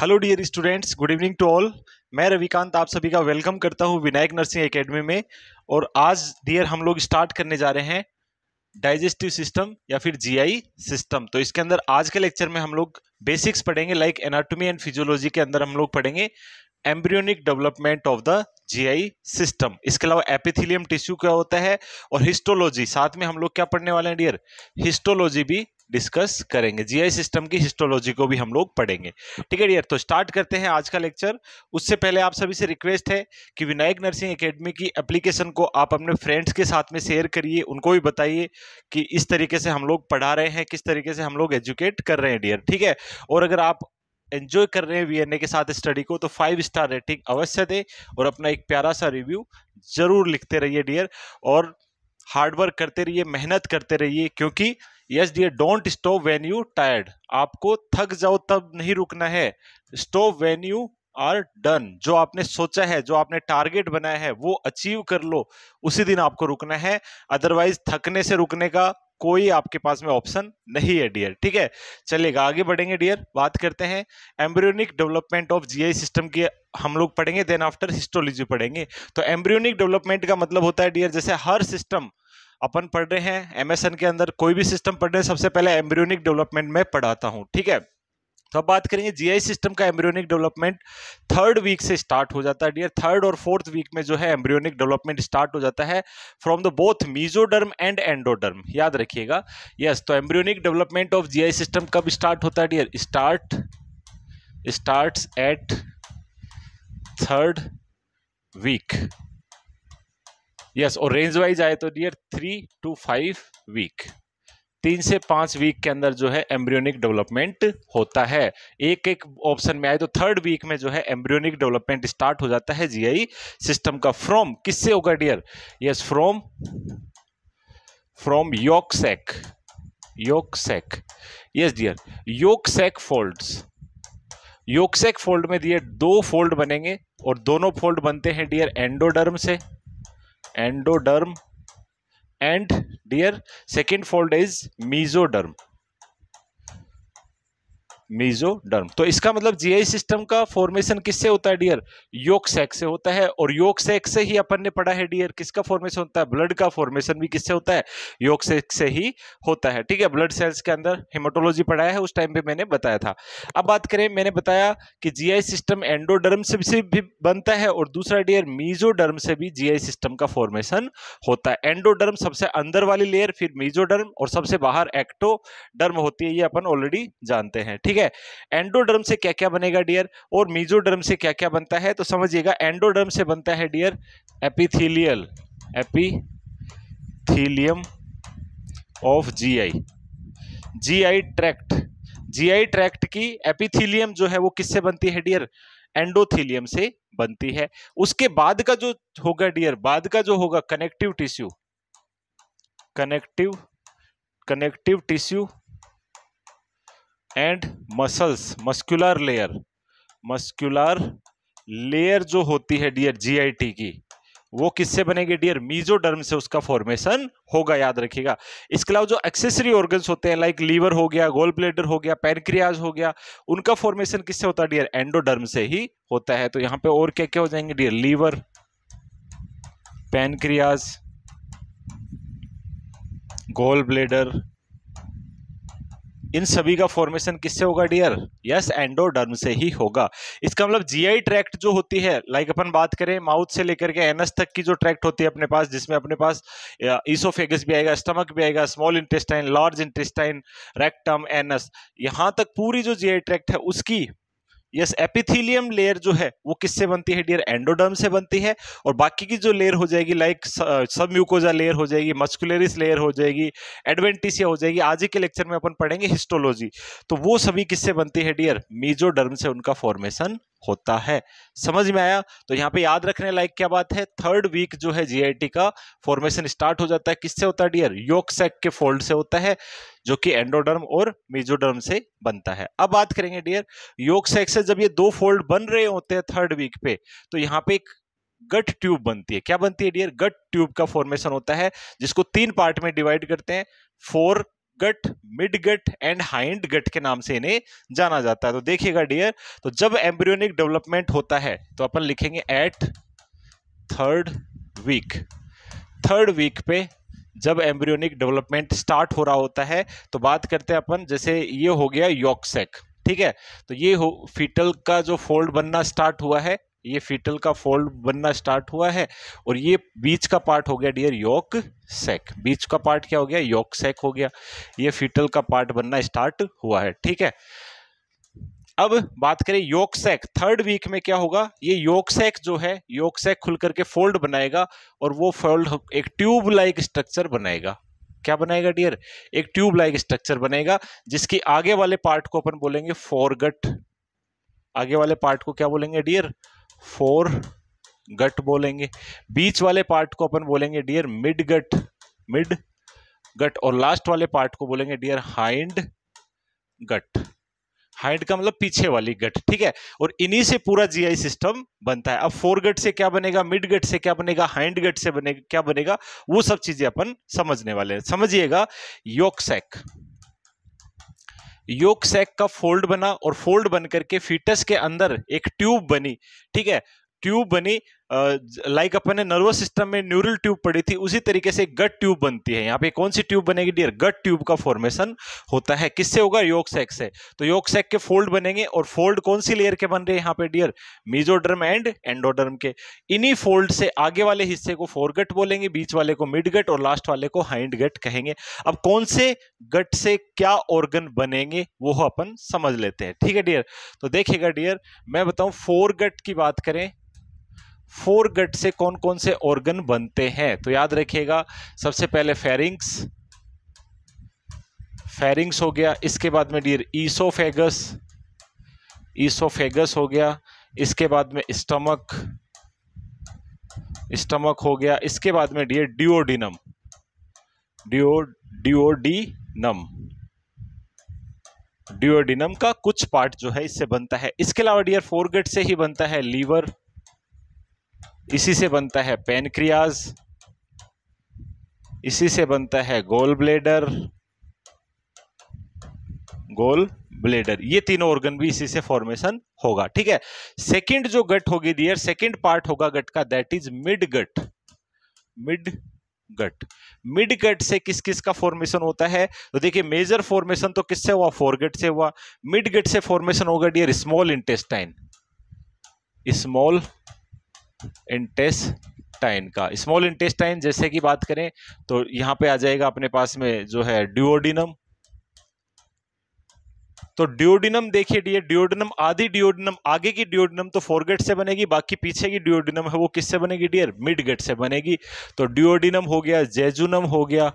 Hello dear students good evening to all मैं रविकांत आप सभी का वेलकम करता हूं विनायक नर्सिंग एकेडमी में और आज डियर हम लोग स्टार्ट करने जा रहे हैं डाइजेस्टिव सिस्टम या फिर जीआई सिस्टम तो इसके अंदर आज के लेक्चर में हम लोग बेसिक्स पढ़ेंगे लाइक एनाटॉमी एंड फिजियोलॉजी के अंदर हम लोग पढ़ेंगे embryonic development of the GI system इसके अलावा एपिथिलियम टिश्यू क्या होता है और हिस्टोलॉजी साथ में हम लोग क्या पढ़ने वाले हैं डियर हिस्टोलॉजी भी डिस्कस करेंगे जीआई सिस्टम की हिस्टोलॉजी को भी हम लोग पढ़ेंगे ठीक है डियर तो स्टार्ट करते हैं आज का लेक्चर उससे पहले आप सभी से रिक्वेस्ट है कि विनायक नर्सिंग एकेडमी की एप्लीकेशन को आप अपने फ्रेंड्स के साथ में शेयर करिए उनको भी बताइए कि इस तरीके से हम लोग पढ़ा रहे हैं किस तरीके से हम लोग एजुकेट कर रहे हैं डियर ठीक है और अगर आप एंजॉय कर रहे हैं वी के साथ स्टडी को तो फाइव स्टार रेटिंग अवश्य दें और अपना एक प्यारा सा रिव्यू ज़रूर लिखते रहिए डियर और हार्डवर्क करते रहिए मेहनत करते रहिए क्योंकि yes dear don't stop when you tired आपको थक जाओ तब नहीं रुकना है stop when you are done जो आपने सोचा है जो आपने टारगेट बनाया है वो अचीव कर लो उसी दिन आपको रुकना है अदरवाइज थकने से रुकने का कोई आपके पास में ऑप्शन नहीं है डियर ठीक है चलेगा आगे बढ़ेंगे डियर बात करते हैं embryonic development of GI system की हम लोग पढ़ेंगे देन आफ्टर हिस्टोलॉजी पढ़ेंगे तो एम्ब्रियोनिक डेवलपमेंट का मतलब होता है डियर जैसे हर सिस्टम अपन पढ़ रहे हैं एमएसएन के अंदर कोई भी सिस्टम पढ़ रहे हैं सबसे पहले एम्ब्रियोनिक डेवलपमेंट में पढ़ाता हूँ ठीक है तो अब बात करेंगे जीआई सिस्टम का एम्ब्रियोनिक डेवलपमेंट थर्ड वीक से स्टार्ट हो जाता है डियर थर्ड और फोर्थ वीक में जो है एम्ब्रियोनिक डेवलपमेंट स्टार्ट हो जाता है from the both mesoderm and endoderm याद रखिएगा यस तो embryonic development of GI system कब स्टार्ट होता है dear start start at third week yes और रेंज वाइज आए तो dear three to five week तीन से पांच वीक के अंदर जो है एम्ब्रियोनिक डेवलपमेंट होता है एक एक ऑप्शन में आए तो थर्ड वीक में जो है एम्ब्रियोनिक डेवलपमेंट स्टार्ट हो जाता है जीआई सिस्टम का फ्रॉम किससे होगा dear yes from from yolk sac yolk sac yes dear yolk sac folds yolk sac fold में दिए दो फोल्ड बनेंगे और दोनों फोल्ड बनते हैं डियर एंडोडर्म से endoderm and Dear, second fold is mesoderm. Mesoderm तो इसका मतलब जीआई सिस्टम का फॉर्मेशन किससे होता है डियर योग सेक से होता है और योग सेक से ही अपन ने पढ़ा है डियर किसका फॉर्मेशन होता है ब्लड का फॉर्मेशन भी किससे होता है योग सेक से ही होता है ठीक है ब्लड सेल्स के अंदर हिमाटोलॉजी पढ़ाया है उस टाइम पे मैंने बताया था अब बात करें मैंने बताया कि जी सिस्टम एंडोडर्म से भी बनता है और दूसरा डियर मीजोडर्म से भी जी सिस्टम का फॉर्मेशन होता है एंडोडर्म सबसे अंदर वाली लेयर फिर मीजोडर्म और सबसे बाहर एक्टोडर्म होती है ये अपन ऑलरेडी जानते हैं ठीक ठीक है एंडोडर्म से क्या क्या बनेगा डियर और मीजोडर्म से क्या क्या बनता है तो समझिएगा एंडोडर्म से बनता है dear epithelial epithelium of GI GI tract GI tract की एपिथीलियम जो है वो किससे बनती है डियर एंडोथीलियम से बनती है उसके बाद का जो होगा डियर बाद का जो होगा connective tissue connective connective tissue and muscles muscular layer muscular layer जो होती है डियर जीआईटी की वो किससे बनेगी डियर मीजोडर्म से उसका फॉर्मेशन होगा याद रखिएगा इसके अलावा जो एक्सेसरी ऑर्गन्स होते हैं लाइक लीवर हो गया गोल ब्लेडर हो गया पैनक्रियाज हो गया उनका फॉर्मेशन किससे होता है डियर एंडोडर्म से ही होता है तो यहाँ पे और क्या क्या हो जाएंगे dear liver pancreas gall bladder इन सभी का फॉर्मेशन किससे होगा डियर यस एंडोडर्म से ही होगा इसका मतलब जीआई ट्रैक्ट जो होती है लाइक अपन बात करें माउथ से लेकर के एनएस तक की जो ट्रैक्ट होती है अपने पास जिसमें अपने पास ईसोफेगस भी आएगा स्टमक भी आएगा small intestine large intestine rectum anus यहां तक पूरी जो जीआई ट्रैक्ट है उसकी यस एपिथीलियम लेयर जो है वो किससे बनती है डियर एंडोडर्म से बनती है और बाकी की जो लेयर हो जाएगी लाइक सब म्यूकोजा लेयर हो जाएगी मस्कुलरिस लेयर हो जाएगी एडवेंटिसिया हो जाएगी आज ही के लेक्चर में अपन पढ़ेंगे हिस्टोलॉजी तो वो सभी किससे बनती है डियर मीजोडर्म से उनका फॉर्मेशन होता है समझ में आया तो यहाँ पे याद रखने लायक क्या बात है थर्ड वीक जो है जीआईटी का फॉर्मेशन स्टार्ट हो जाता है किससे होता है डियर योक सेक के फोल्ड से होता है जो कि एंडोडर्म और मेजोडर्म से बनता है अब बात करेंगे डियर योग सेक्स से जब ये दो फोल्ड बन रहे होते हैं थर्ड वीक पे तो यहाँ पे एक गट ट्यूब बनती है क्या बनती है डियर गट ट्यूब का फॉर्मेशन होता है जिसको तीन पार्ट में डिवाइड करते हैं fore gut mid gut and hind gut के नाम से इन्हें जाना जाता है तो देखिएगा डियर तो जब एम्ब्रियोनिक डेवलपमेंट होता है तो अपन लिखेंगे at third week third week पे जब एम्ब्रियोनिक डेवलपमेंट स्टार्ट हो रहा होता है तो बात करते हैं अपन जैसे ये हो गया योक्सेक ठीक है तो ये हो फीटल का जो फोल्ड बनना स्टार्ट हुआ है ये फीटल का फोल्ड बनना स्टार्ट हुआ है और ये बीच का पार्ट हो गया डियर योक सेक बीच का पार्ट क्या हो गया योक सेक हो गया ये फीटल का पार्ट बनना स्टार्ट हुआ है ठीक है अब बात करें योगसेक थर्ड वीक में क्या होगा ये योगसेक जो है योगसेक खुल करके फोल्ड बनाएगा और वो फोल्ड एक ट्यूब लाइक स्ट्रक्चर बनाएगा क्या बनाएगा डियर एक ट्यूब लाइक स्ट्रक्चर बनेगा जिसकी आगे वाले पार्ट को अपन बोलेंगे फोरगट आगे वाले पार्ट को क्या बोलेंगे डियर फोर गट बोलेंगे बीच वाले पार्ट को अपन बोलेंगे dear mid gut mid gut और लास्ट वाले पार्ट को बोलेंगे डियर हाइंड गट हाइंड का मतलब पीछे वाली गट ठीक है और इन्हीं से पूरा जीआई सिस्टम बनता है अब फोर गट से क्या बनेगा मिड गट से क्या बनेगा हाइंड गट से बनेगा क्या बनेगा वो सब चीजें अपन समझने वाले हैं समझिएगा योकसेक योक सैक का फोल्ड बना और फोल्ड बन करके फीटस के अंदर एक ट्यूब बनी ठीक है ट्यूब बनी लाइक अपन ने नर्वस सिस्टम में न्यूरल ट्यूब पड़ी थी उसी तरीके से गट ट्यूब बनती है यहाँ पे कौन सी ट्यूब बनेगी डियर गट ट्यूब का फॉर्मेशन होता है किससे होगा योग सेक से तो योग सेक के फोल्ड बनेंगे और फोल्ड कौन सी लेयर के बन रहे हैं यहाँ पे डियर मीजोडर्म एंड एंडोडर्म के इन्हीं फोल्ड से आगे वाले हिस्से को फोरगट बोलेंगे बीच वाले को मिड गट और लास्ट वाले को हाइंड गट कहेंगे अब कौन से गट से क्या ऑर्गन बनेंगे वो अपन समझ लेते हैं ठीक है डियर तो देखिएगा डियर मैं बताऊँ फोर गट की बात करें फोर गट से कौन कौन से ऑर्गन बनते हैं तो याद रखिएगा सबसे पहले फेरिंग्स फेरिंग्स हो गया इसके बाद में डियर ईसोफेगस ईसोफेगस हो गया इसके बाद में स्टमक स्टमक हो गया इसके बाद में dear duodenum duo duodenum duodenum का कुछ पार्ट जो है इससे बनता है इसके अलावा डियर फोरगेट से ही बनता है लीवर इसी से बनता है पेनक्रियाज इसी से बनता है गोल ब्लेडर गोल ब्लेडर ये तीनों ऑर्गन भी इसी से फॉर्मेशन होगा ठीक है सेकंड जो गट होगी डियर सेकंड पार्ट होगा गट का that is mid gut mid gut mid gut से किस किस का फॉर्मेशन होता है तो देखिए मेजर फॉर्मेशन तो किससे हुआ फोरगट से हुआ मिड गट से फॉर्मेशन होगा dear small intestine small intestine का स्मॉल इंटेस्टाइन जैसे कि बात करें तो यहां पे आ जाएगा अपने पास में जो है ड्यूओडिनम तो ड्यूडिनम देखिए डियर ड्यूडिनम आधी ड्यूडिनम आगे की ड्यूडिनम तो फोरगेट से बनेगी बाकी पीछे की ड्यूडिनम है वो किससे बनेगी डियर मिड गेट से बनेगी तो ड्यूडिनम हो गया जेजुनम हो गया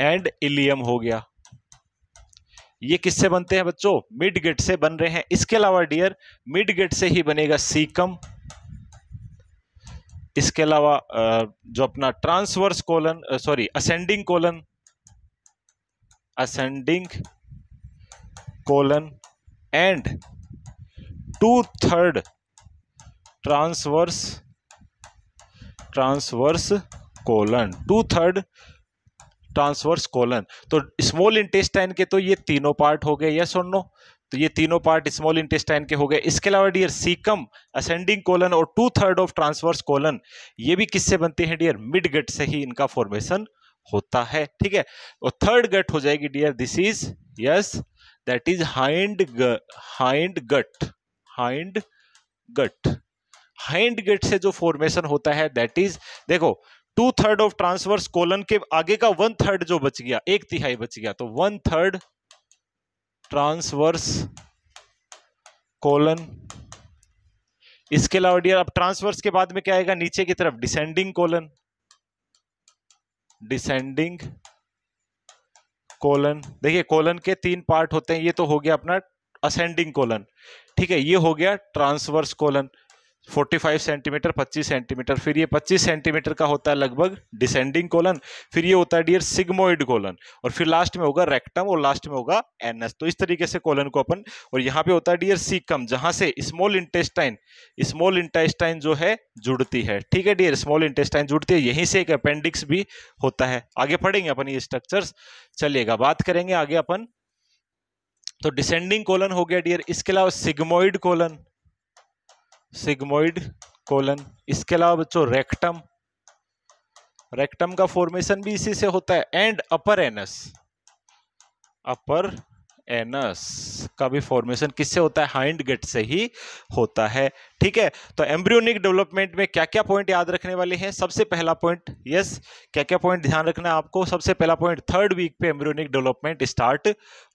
एंड इलियम हो गया ये किससे बनते हैं बच्चों मिड गेट से बन रहे हैं इसके अलावा डियर मिड गेट से ही बनेगा सीकम इसके अलावा जो अपना transverse colon sorry ascending colon ascending colon and two third transverse transverse colon two third transverse colon तो स्मॉल इंटेस्टाइन के तो ये तीनों पार्ट हो गए या सुन लो तो ये तीनों पार्ट स्मॉल इंटेस्टाइन के हो गए इसके अलावा डियर सीकम असेंडिंग कोलन और two third of transverse colon ये भी किससे बनते हैं डियर मिड गट से ही इनका फॉर्मेशन होता है ठीक है और थर्ड गट हो जाएगी dear this is yes that is hind hind gut hind gut hind gut से जो फॉर्मेशन होता है दैट इज देखो two third of transverse colon के आगे का वन थर्ड जो बच गया एक तिहाई बच गया तो वन थर्ड ट्रांसवर्स कोलन इसके अलावा डियर अब ट्रांसवर्स के बाद में क्या आएगा नीचे की तरफ डिसेंडिंग कोलन डिसेंडिंग कोलन देखिए कोलन के तीन पार्ट होते हैं ये तो हो गया अपना असेंडिंग कोलन ठीक है ये हो गया ट्रांसवर्स कोलन 45 सेंटीमीटर 25 सेंटीमीटर फिर ये 25 सेंटीमीटर का होता है लगभग डिसेंडिंग कोलन फिर ये होता है डियर सिग्मोइड कोलन और फिर लास्ट में होगा रेक्टम और लास्ट में होगा एनएस तो इस तरीके से कोलन को अपन और यहाँ पे होता है डियर सीकम जहां से स्मॉल इंटेस्टाइन स्मॉल इंटेस्टाइन जो है जुड़ती है ठीक है डियर स्मॉल इंटेस्टाइन जुड़ती है यहीं से एक अपेंडिक्स भी होता है आगे पढ़ेंगे अपन ये स्ट्रक्चर चलिएगा बात करेंगे आगे अपन तो डिसेंडिंग कोलन हो गया डियर इसके अलावा सिग्मोइड कोलन सिग्मोइड कोलन इसके अलावा बच्चों रेक्टम रेक्टम का फॉर्मेशन भी इसी से होता है and upper anus upper anus का भी फॉर्मेशन किससे होता है हाइंड गेट से ही होता है ठीक है तो एम्ब्रियोनिक डेवलपमेंट में क्या क्या पॉइंट याद रखने वाले हैं सबसे पहला पॉइंट यस क्या क्या पॉइंट ध्यान रखना है आपको सबसे पहला पॉइंट थर्ड वीक पे एम्ब्रियोनिक डेवलपमेंट स्टार्ट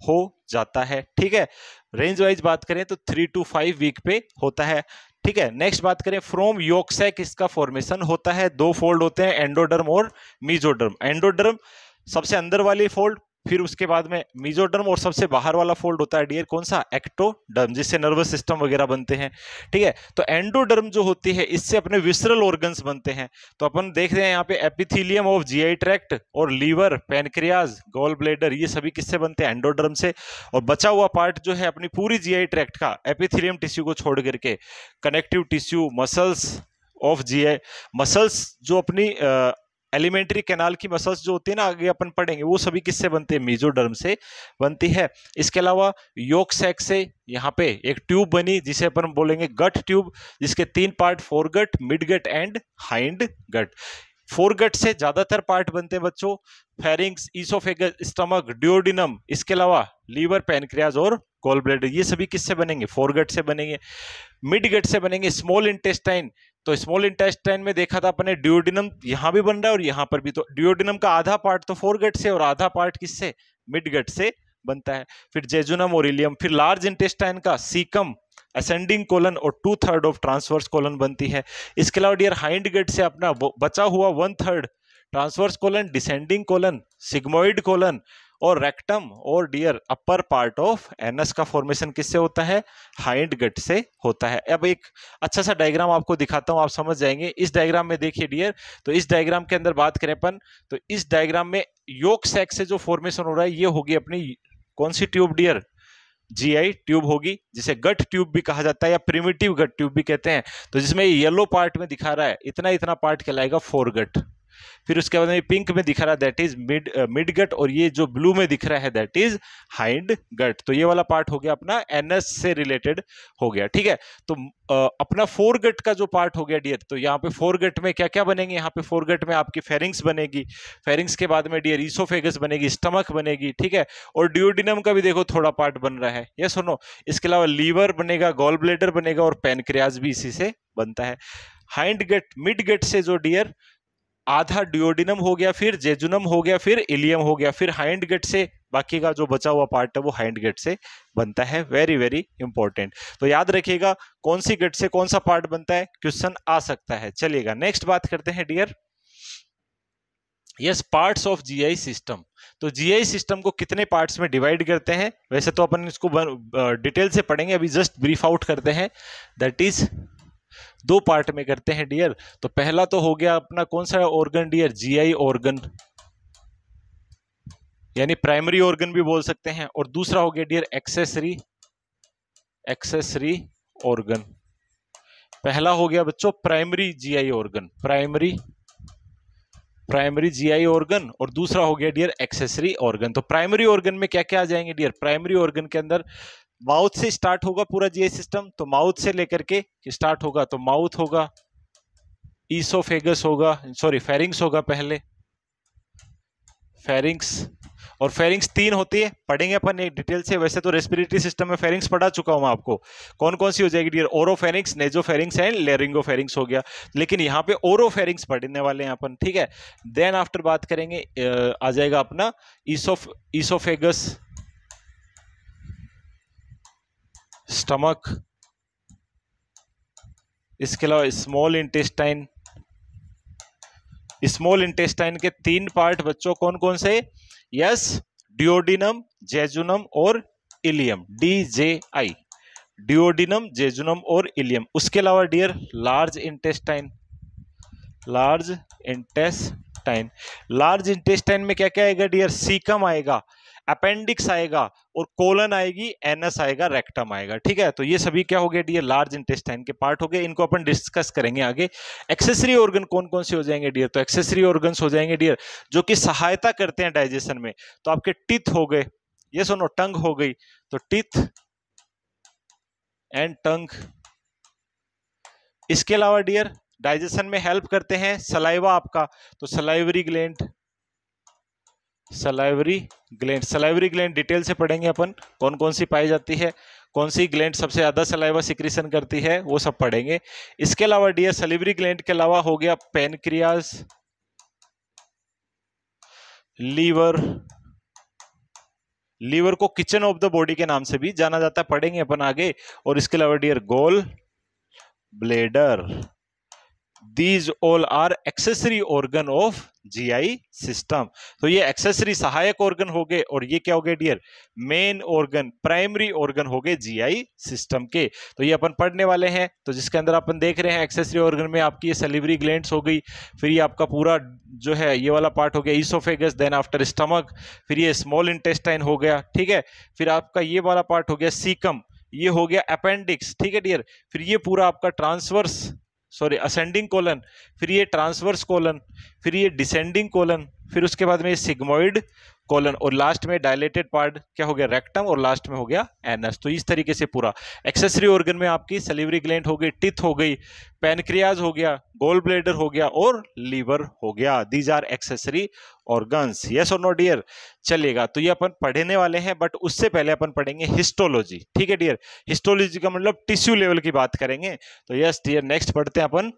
हो जाता है ठीक है रेंज वाइज बात करें तो थ्री टू फाइव वीक पे होता है ठीक है नेक्स्ट बात करें फ्रोम योकसैक इसका फॉर्मेशन होता है दो फोल्ड होते हैं एंडोडर्म और मीजोडर्म एंडोडर्म सबसे अंदर वाली फोल्ड फिर उसके बाद में मीजोडर्म और सबसे बाहर वाला फोल्ड होता है डियर कौन सा एक्टोडर्म जिससे नर्वस सिस्टम वगैरह बनते हैं ठीक है तो एंडोडर्म जो होती है इससे अपने विसरल ऑर्गन्स बनते हैं तो अपन देख रहे हैं यहाँ पे epithelium of G I tract और लीवर पेनक्रियाज गोल ब्लेडर ये सभी किससे बनते हैं एंडोडर्म से और बचा हुआ पार्ट जो है अपनी पूरी जी आई ट्रैक्ट का एपिथीलियम टिश्यू को छोड़ करके connective tissue muscles of G I muscles जो अपनी एलिमेंट्री कैनाल की मसल्स जो होती है ना आगे अपन पढ़ेंगे वो सभी किससे बनते हैं मीजोडर्म से बनती है इसके अलावा योक सेक से यहाँ पे एक ट्यूब बनी जिसे अपन बोलेंगे गट ट्यूब जिसके तीन part fore gut mid gut and hind gut fore gut से ज़्यादातर पार्ट बनते हैं बच्चों फेरिंग्स ईसोफेगस स्टमक ड्योडिनम इसके अलावा लीवर पेनक्रियाज और गोल ब्लेडर ये सभी किससे बनेंगे फोर गट से बनेंगे मिड गट से बनेंगे स्मॉल इंटेस्टाइन तो स्मॉल इंटेस्टाइन में देखा था अपने ड्यूडिनम यहां भी बन रहा है और यहां पर भी तो ड्यूडिनम का आधा पार्ट तो फोरगट से और आधा पार्ट किससे मिडगट से बनता है फिर जेजुनम और इलियम फिर लार्ज इंटेस्टाइन का सीकम असेंडिंग कोलन और two third of transverse colon बनती है इसके अलावा डियर हाइंड गट से अपना बचा हुआ one third transverse colon descending colon sigmoid colon और रेक्टम और dear upper part of anus का फॉर्मेशन किससे होता है हाइंड गट से होता है अब एक अच्छा सा डायग्राम आपको दिखाता हूँ आप समझ जाएंगे इस डायग्राम में देखिए डियर तो इस डायग्राम के अंदर बात करें अपन तो इस डायग्राम में योग सेक्स से जो फॉर्मेशन हो रहा है ये होगी अपनी कौन सी ट्यूब डियर जीआई ट्यूब होगी जिसे गट ट्यूब भी कहा जाता है या प्रिमिटिव गट ट्यूब भी कहते हैं तो जिसमें येलो पार्ट में दिखा रहा है इतना इतना पार्ट कहलाएगा फोर गट फिर उसके बाद में पिंक में दिखा रहा है that is mid mid gut और ये जो ब्लू में दिख रहा है दैट इज हाइंड गट तो ये वाला पार्ट हो गया अपना एनएस से रिलेटेड हो गया ठीक है तो आ, अपना फोर गट का जो पार्ट हो गया डियर तो यहाँ पे फोर गट में क्या क्या बनेंगे यहाँ पे फोर गट में आपकी फेरिंग्स बनेगी फेरिंग्स के बाद में डियर ईसोफेगस बनेगी स्टमक बनेगी ठीक है और ड्यूडिनम का भी देखो थोड़ा पार्ट बन रहा है ये सुनो इसके अलावा लीवर बनेगा गोल ब्लेडर बनेगा और पेनक्रियाज भी इसी से बनता है हाइंड गट मिड गट से जो डियर आधा डिओडिनम हो गया फिर जेजुनम हो गया फिर इलियम हो गया फिर हाइंड गेट से बाकी का जो बचा हुआ पार्ट है वो हाइंड गेट से बनता है वेरी वेरी इंपॉर्टेंट तो याद रखिएगा कौन सी गेट से कौन सा पार्ट बनता है क्वेश्चन आ सकता है चलिएगा नेक्स्ट बात करते हैं dear yes parts of GI system तो जीआई सिस्टम को कितने पार्ट्स में डिवाइड करते हैं वैसे तो अपन इसको डिटेल से पढ़ेंगे अभी जस्ट ब्रीफ आउट करते हैं दैट इज दो पार्ट में करते हैं डियर तो पहला तो हो गया अपना कौन सा ऑर्गन डियर जीआई ऑर्गन यानी प्राइमरी ऑर्गन भी बोल सकते हैं और दूसरा हो गया डियर एक्सेसरी एक्सेसरी ऑर्गन पहला हो गया बच्चों primary GI organ primary primary GI organ और दूसरा हो गया डियर एक्सेसरी ऑर्गन तो प्राइमरी ऑर्गन में क्या क्या आ जाएंगे डियर प्राइमरी ऑर्गन के अंदर माउथ से स्टार्ट होगा पूरा जीआई सिस्टम तो माउथ से लेकर के स्टार्ट होगा तो माउथ होगा ईसोफेगस होगा सॉरी फेरिंग्स होगा पहले फेरिंग्स और फेरिंग्स तीन होती है पढ़ेंगे अपन एक डिटेल से वैसे तो रेस्पिरेटरी सिस्टम में फेरिंग्स पढ़ा चुका हूं मैं आपको कौन कौन सी हो जाएगी dear oropharynx nasopharynx and laryngopharynx हो गया लेकिन यहाँ पे ओरो फेरिंग्स पढ़ने वाले हैं अपन ठीक है देन आफ्टर बात करेंगे आ जाएगा अपना ईसोफ ईसोफेगस स्टमक इसके अलावा स्मॉल इंटेस्टाइन स्मॉल इंटेस्टाइन के तीन पार्ट बच्चों कौन कौन से यस डिओडिनम जेजुनम और ileum D J I duodenum jejunum और इलियम उसके अलावा dear large intestine large intestine large intestine में क्या क्या आएगा डियर सीकम आएगा अपेंडिक्स आएगा और कोलन आएगी एनएस आएगा रेक्टम आएगा ठीक है तो ये सभी क्या हो गया डियर लार्ज इंटेस्टाइन के पार्ट हो गए इनको अपन डिस्कस करेंगे आगे एक्सेसरी ऑर्गन कौन कौन से हो जाएंगे डियर तो एक्सेसरी ऑर्गन हो जाएंगे डियर जो कि सहायता करते हैं डाइजेशन में तो आपके टिथ हो गए ये सुनो टंग हो गई तो टिथ एंड टंग इसके अलावा डियर डाइजेशन में हेल्प करते हैं सलाइवा आपका तो salivary gland salivary gland salivary gland detail से पढ़ेंगे अपन कौन कौन सी पाई जाती है कौन सी ग्लैंड सबसे ज़्यादा सलाइवा सिक्रीशन करती है वो सब पढ़ेंगे इसके अलावा डियर सलिवरी ग्लैंड के अलावा हो गया पेनक्रियाज लीवर लीवर को किचन ऑफ द बॉडी के नाम से भी जाना जाता है पढ़ेंगे अपन आगे और इसके अलावा dear gall bladder these all are accessory organ of G I system तो ये एक्सेसरी सहायक ऑर्गन हो गए और ये क्या हो गए dear main organ primary organ हो गए जी आई सिस्टम के तो ये अपन पढ़ने वाले हैं तो जिसके अंदर अपन देख रहे हैं एक्सेसरी ऑर्गन में आपकी ये सेलिवरी ग्लैंड हो गई फिर ये आपका पूरा जो है ये वाला पार्ट हो गया ईसोफेगस देन आफ्टर स्टमक फिर ये स्मॉल इंटेस्टाइन हो गया ठीक है फिर आपका ये वाला पार्ट हो गया सीकम ये हो गया अपेंडिक्स ठीक है डियर फिर ये पूरा आपका ट्रांसवर्स सॉरी असेंडिंग कोलन फिर ये ट्रांसवर्स कोलन फिर ये डिसेंडिंग कोलन फिर उसके बाद में ये सिग्मोइड कॉलन और लास्ट में डायलेटेड पार्ट क्या हो गया रेक्टम और लास्ट में हो गया एनस तो इस तरीके से पूरा एक्सेसरी ऑर्गन में आपकी सलीवरी ग्लैंड हो गई टिथ हो गई पेनक्रियाज हो गया गोल ब्लेडर हो गया और लीवर हो गया these are accessory organs yes और नो डियर चलेगा तो ये अपन पढ़ने वाले हैं बट उससे पहले अपन पढ़ेंगे हिस्टोलॉजी ठीक है डियर हिस्टोलॉजी का मतलब टिश्यू लेवल की बात करेंगे तो यस डियर नेक्स्ट पढ़ते हैं अपन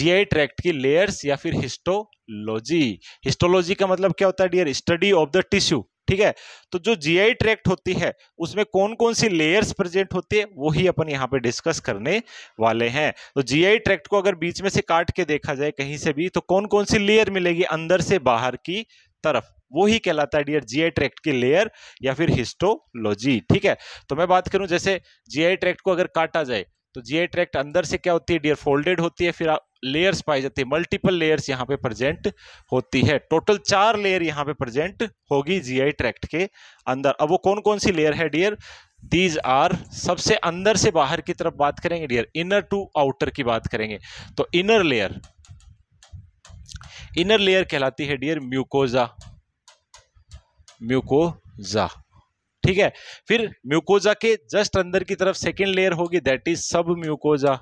जी ट्रैक्ट की लेयर्स या फिर हिस्टो हिस्टोलॉजी हिस्टोलॉजी का मतलब क्या होता है dear study of the tissue ठीक है तो जो जीआई ट्रैक्ट होती है उसमें कौन कौन सी लेयर्स प्रेजेंट होती है वो ही अपन यहाँ पे डिस्कस करने वाले हैं तो जीआई ट्रैक्ट को अगर बीच में से काट के देखा जाए कहीं से भी तो कौन कौन सी लेयर मिलेगी अंदर से बाहर की तरफ वो ही कहलाता है डियर जीआई ट्रैक्ट की लेयर या फिर हिस्टोलॉजी ठीक है तो मैं बात करूं जैसे जीआई ट्रैक्ट को अगर काटा जाए तो जीआई ट्रैक्ट अंदर से क्या होती है डियर फोल्डेड होती है फिर लेयर्स पाई जाती है मल्टीपल लेयर्स यहाँ पे प्रेजेंट होती है टोटल चार लेयर यहाँ पे प्रेजेंट होगी जीआई ट्रैक्ट के अंदर अब वो कौन कौन सी लेयर है डियर दीज आर सबसे अंदर से बाहर की तरफ बात करेंगे डियर इनर टू आउटर की बात करेंगे तो इनर लेयर इनर लेयर कहलाती है डियर म्यूकोजा म्यूकोजा ठीक है फिर म्यूकोजा के जस्ट अंदर की तरफ सेकेंड लेयर होगी that is submucosa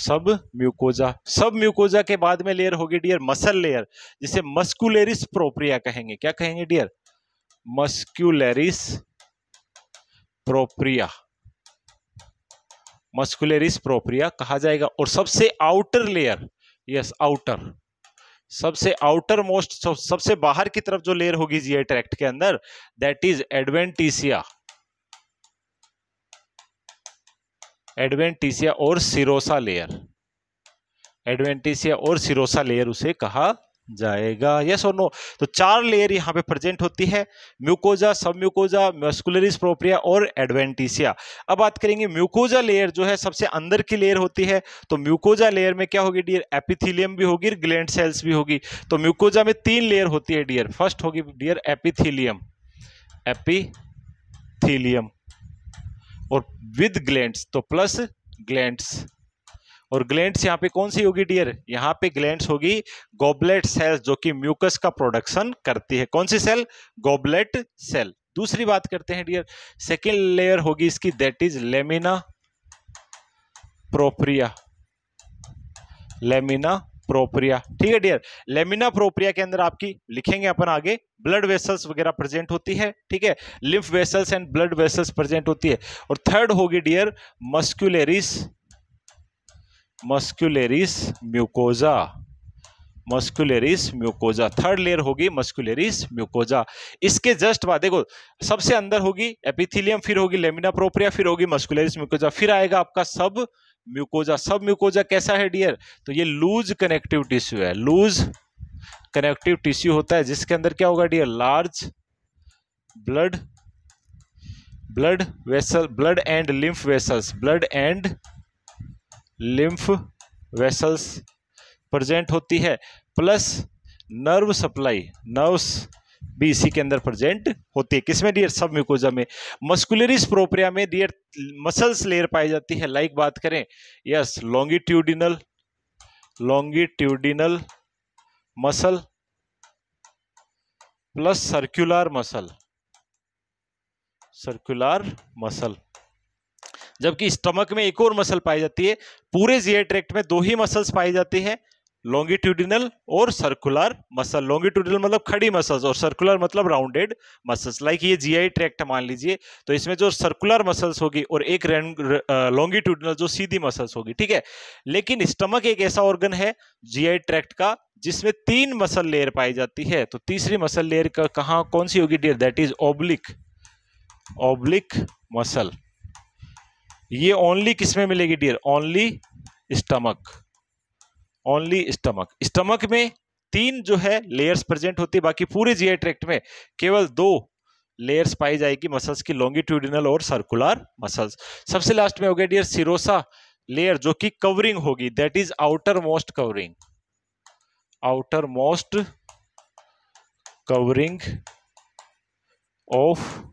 submucosa submucosa के बाद में लेयर होगी डियर मसल लेयर जिसे मस्कुलेरिस प्रोप्रिया कहेंगे क्या कहेंगे dear muscularis propria muscularis propria कहा जाएगा और सबसे आउटर लेयर यस आउटर सबसे आउटर मोस्ट सबसे बाहर की तरफ जो लेयर होगी जीआई ट्रैक्ट के अंदर दैट इज एडवेंटिसिया एडवेंटिसिया और सिरोसा लेयर एडवेंटिसिया और सिरोसा लेयर उसे कहा जाएगा यस और नो तो चार लेयर यहां पे प्रेजेंट होती है म्यूकोजा सब म्यूकोजा मस्कुलरिस प्रोप्रिया और एडवेंटिसिया अब बात करेंगे म्यूकोजा लेयर जो है सबसे अंदर की लेयर होती है तो म्यूकोजा लेयर में क्या होगी डियर एपिथीलियम भी होगी ग्लैंड सेल्स भी होगी तो म्यूकोजा में तीन लेयर होती है डियर फर्स्ट होगी डियर एपिथीलियम एपिथीलियम और विद ग्लैंड्स तो प्लस ग्लैंड्स और ग्लैंड्स यहाँ पे कौन सी होगी डियर यहाँ पे ग्लैंड्स होगी गोबलेट सेल्स जो कि म्यूकस का प्रोडक्शन करती है कौन सी सेल गोबलेट सेल दूसरी बात करते हैं डियर सेकेंड लेयर होगी इसकी that is lamina propria lamina propria ठीक है डियर लेमिना प्रोप्रिया के अंदर आपकी लिखेंगे अपन आगे ब्लड वेसल्स वगैरह प्रेजेंट होती है ठीक है lymph vessels and blood vessels present होती है और थर्ड होगी dear muscularis muscularis mucosa muscularis mucosa third layer होगी मस्कुलेरिस म्यूकोजा इसके जस्ट बाद देखो सबसे अंदर होगी एपिथिलियम फिर होगी लेमिना प्रोप्रिया फिर होगी मस्कुलेरिस म्यूकोजा फिर आएगा आपका सब म्यूकोजा सब म्यूकोजा कैसा है डियर तो ये लूज कनेक्टिव टिश्यू है लूज कनेक्टिव टिश्यू होता है जिसके अंदर क्या होगा dear large blood blood vessel blood and lymph vessels blood and lymph vessels present होती है प्लस नर्व सप्लाई नर्व्स भी इसी के अंदर प्रेजेंट होती है किसमें डियर सब म्यूकोजा में मस्कुलरिस प्रोप्रिया में डियर मसल्स लेयर पाई जाती है लाइक बात करें yes longitudinal longitudinal muscle plus circular muscle circular muscle जबकि स्टमक में एक और मसल पाई जाती है पूरे जियर ट्रैक्ट में दो ही मसल्स पाई जाती है लॉन्गिट्यूडिनल और सर्कुलर मसल लॉन्गिट्यूडिनल मतलब खड़ी मसल्स और सर्कुलर मतलब राउंडेड मसल्स लाइक ये जीआई ट्रैक्ट मान लीजिए तो इसमें जो सर्कुलर मसल्स होगी और एक लॉन्गिट्यूडिनल जो सीधी मसल्स होगी ठीक है लेकिन स्टमक एक ऐसा ऑर्गन है जीआई ट्रैक्ट का जिसमें तीन मसल लेयर पाई जाती है तो तीसरी मसल लेयर का कहा कौन सी होगी dear that is oblique oblique muscle ये ओनली किसमें मिलेगी dear only stomach only stomach stomach में तीन जो है लेयर्स प्रेजेंट होती है बाकी पूरे जीआई ट्रैक्ट में केवल दो लेयर्स पाई जाएगी मसल्स की लॉन्गिट्यूडिनल और सर्कुलर मसल्स सबसे लास्ट में हो गया डियर सिरोसा लेयर जो कि कवरिंग होगी that is outermost covering outermost covering of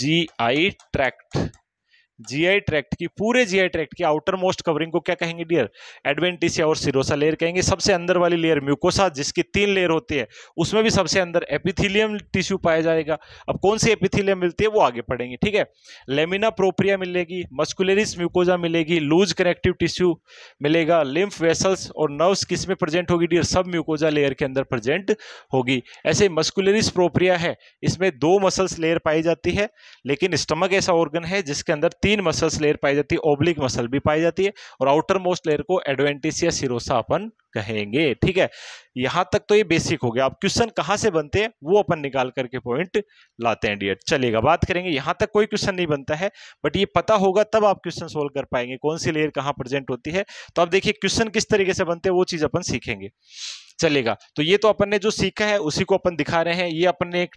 G I tract GI tract की पूरे जीआई ट्रैक्ट की आउटर मोस्ट कवरिंग को क्या कहेंगे डियर एडवेंटिसिया और सिरोसा लेयर कहेंगे सबसे अंदर वाली लेयर म्यूकोसा जिसकी तीन लेयर होती है उसमें भी सबसे अंदर एपिथिलियम टिश्यू पाया जाएगा अब कौन सी एपिथिलियम मिलती है वो आगे पढ़ेंगे ठीक है लेमिना प्रोप्रिया मिलेगी मस्कुलरिस म्यूकोजा मिलेगी लूज कनेक्टिव टिश्यू मिलेगा लिम्फ वेसल्स और नर्व्स किस में प्रेजेंट होगी डियर सब म्यूकोजा लेयर के अंदर प्रेजेंट होगी ऐसे मस्कुलरिस प्रोप्रिया है इसमें दो मसल्स लेयर पाई जाती है लेकिन स्टमक ऐसा ऑर्गन है जिसके अंदर तीन मसल्स लेयर पाई जाती है ओब्लिक मसल भी पाई जाती है और आउटर मोस्ट लेयर को एडवेंटिसिया सिरोसा अपन कहेंगे ठीक है यहां तक तो ये बेसिक हो गया अब क्वेश्चन कहां से बनते हैं वो अपन निकाल करके पॉइंट लाते हैं डियर चलेगा बात करेंगे यहां तक कोई क्वेश्चन नहीं बनता है बट ये पता होगा तब आप क्वेश्चन सोल्व कर पाएंगे कौन सी लेयर कहाँ प्रेजेंट होती है तो आप देखिए क्वेश्चन किस तरीके से बनते हैं वो चीज अपन सीखेंगे चलेगा तो ये तो अपन ने जो सीखा है उसी को अपन दिखा रहे हैं ये अपन ने एक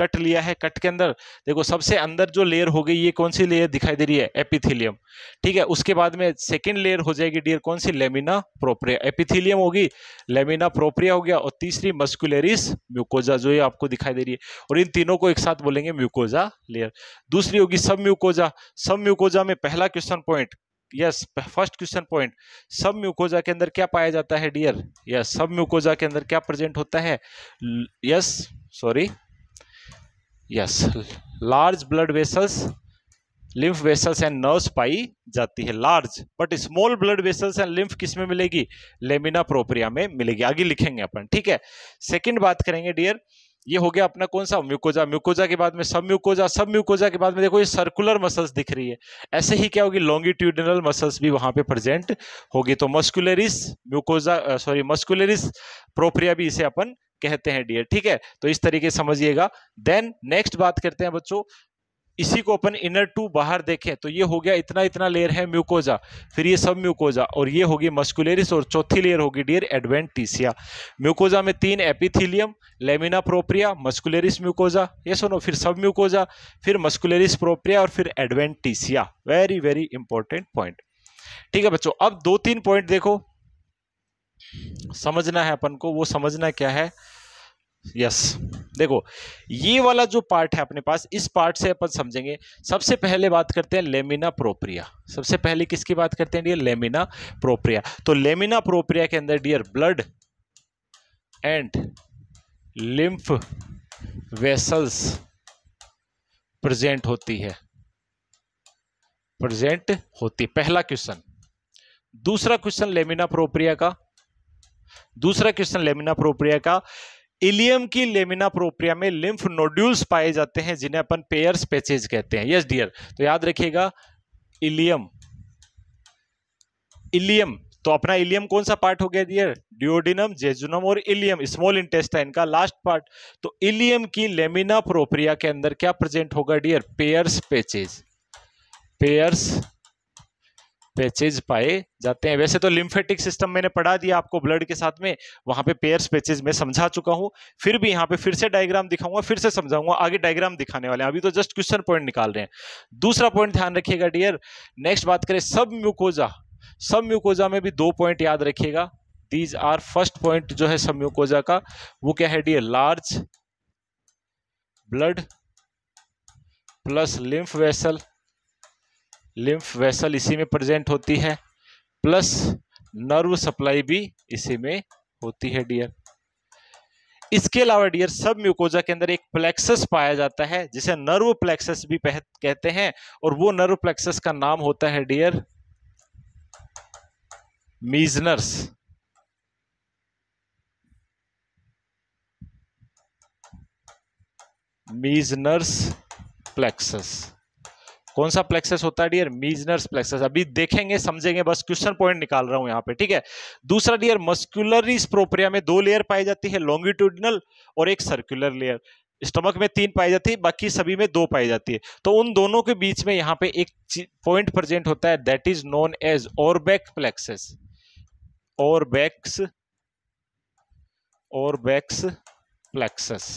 कट लिया है कट के अंदर देखो सबसे अंदर जो लेयर हो गई ये कौन सी लेयर दिखाई दे रही है एपिथिलियम ठीक है उसके बाद में सेकेंड लेयर हो जाएगी डियर कौन सी लेमिना प्रोप्रिया एपिथिलियम होगी लेमिना प्रोप्रिया हो गया और तीसरी मस्कुलरिस म्यूकोजा जो ये आपको दिखाई दे रही है और इन तीनों को एक साथ बोलेंगे म्यूकोजा लेयर दूसरी होगी सब म्यूकोजा सब म्यूकोजा में पहला question point yes first question point submucosa के अंदर क्या पाया जाता है डियर यस सब म्यूकोजा के अंदर क्या प्रेजेंट होता है yes sorry yes large blood vessels lymph vessels and nerves पाई जाती है large but small blood vessels and lymph किस में मिलेगी लेमिना प्रोप्रिया में मिलेगी आगे लिखेंगे अपन ठीक है सेकंड बात करेंगे डियर ये हो गया अपना कौन सा म्यूकोजा म्यूकोजा के बाद में सब म्यूकोजा सब म्यूकोजा के बाद में देखो ये सर्कुलर मसल्स दिख रही है ऐसे ही क्या होगी लॉन्गिट्यूडनल मसल्स भी वहां पे प्रेजेंट होगी तो muscularis mucosa sorry muscularis propria भी इसे अपन कहते हैं डियर ठीक है तो इस तरीके समझिएगा देन नेक्स्ट बात करते हैं बच्चों इसी को अपन इनर टू बाहर देखें तो ये हो गया इतना इतना लेयर है म्यूकोजा फिर ये सब म्यूकोजा और ये होगी मस्कुलेरिस और चौथी लेयर होगी डियर एडवेंटिसिया म्यूकोजा में तीन epithelium lamina propria muscularis mucosa ये सुनो फिर सब म्यूकोजा फिर मस्कुलेरिस प्रोप्रिया और फिर adventitia very very important point ठीक है बच्चों अब दो तीन पॉइंट देखो समझना है अपन को वो समझना क्या है यस देखो ये वाला जो पार्ट है अपने पास इस पार्ट से अपन समझेंगे सबसे पहले बात करते हैं लेमिना प्रोप्रिया सबसे पहले किसकी बात करते हैं डियर लेमिना प्रोप्रिया तो लेमिना प्रोप्रिया के अंदर dear blood and lymph vessels present होती है प्रेजेंट होती पहला क्वेश्चन दूसरा क्वेश्चन लेमिना प्रोप्रिया का दूसरा क्वेश्चन लेमिना प्रोप्रिया का इलियम की लेमिना प्रोप्रिया में लिम्फ नोड्यूल्स पाए जाते हैं जिन्हें अपन पेयर स्पेचेज कहते हैं यस डियर तो याद रखिएगा इलियम इलियम तो अपना इलियम कौन सा पार्ट हो गया डियर डिओडिनम जेजुनम और इलियम स्मॉल इंटेस्टाइन का लास्ट पार्ट तो इलियम की लेमिना प्रोप्रिया के अंदर क्या प्रेजेंट होगा dear Peyer's patches Peyer's patches पाए जाते हैं वैसे तो लिम्फेटिक सिस्टम मैंने पढ़ा दिया आपको ब्लड के साथ में वहां पे पेयर्स पैचेज मैं समझा चुका हूँ फिर भी यहाँ पे फिर से डायग्राम दिखाऊंगा फिर से समझाऊंगा आगे डायग्राम दिखाने वाले हैं अभी तो जस्ट क्वेश्चन पॉइंट निकाल रहे हैं दूसरा पॉइंट ध्यान रखिएगा डियर नेक्स्ट बात करें सब म्यूकोजा सब म्यूकोजा में भी दो पॉइंट याद रखिएगा दीज आर फर्स्ट पॉइंट जो है सब म्यूकोजा का वो क्या है dear large blood plus lymph vessel lymph vessel इसी में प्रेजेंट होती है प्लस नर्व सप्लाई भी इसी में होती है डियर इसके अलावा डियर सब म्यूकोजा के अंदर एक प्लेक्सस पाया जाता है जिसे नर्व प्लेक्सस भी कहते हैं और वो नर्व प्लेक्सस का नाम होता है डियर मीजनर्स मीजनर्स प्लेक्सस कौन सा प्लेक्सस होता है डियर मीजनर्स प्लेक्सस अभी देखेंगे समझेंगे बस क्वेश्चन पॉइंट निकाल रहा हूं यहाँ पे ठीक है दूसरा डियर मस्कुलरिस प्रोप्रिया में दो लेयर पाई जाती है लॉन्गिट्यूडनल और एक सर्कुलर लेयर स्टमक में तीन पाई जाती है बाकी सभी में दो पाई जाती है तो उन दोनों के बीच में यहाँ पे एक पॉइंट प्रेजेंट होता है that is known as Auerbach plexus Auerbach's Auerbach's plexus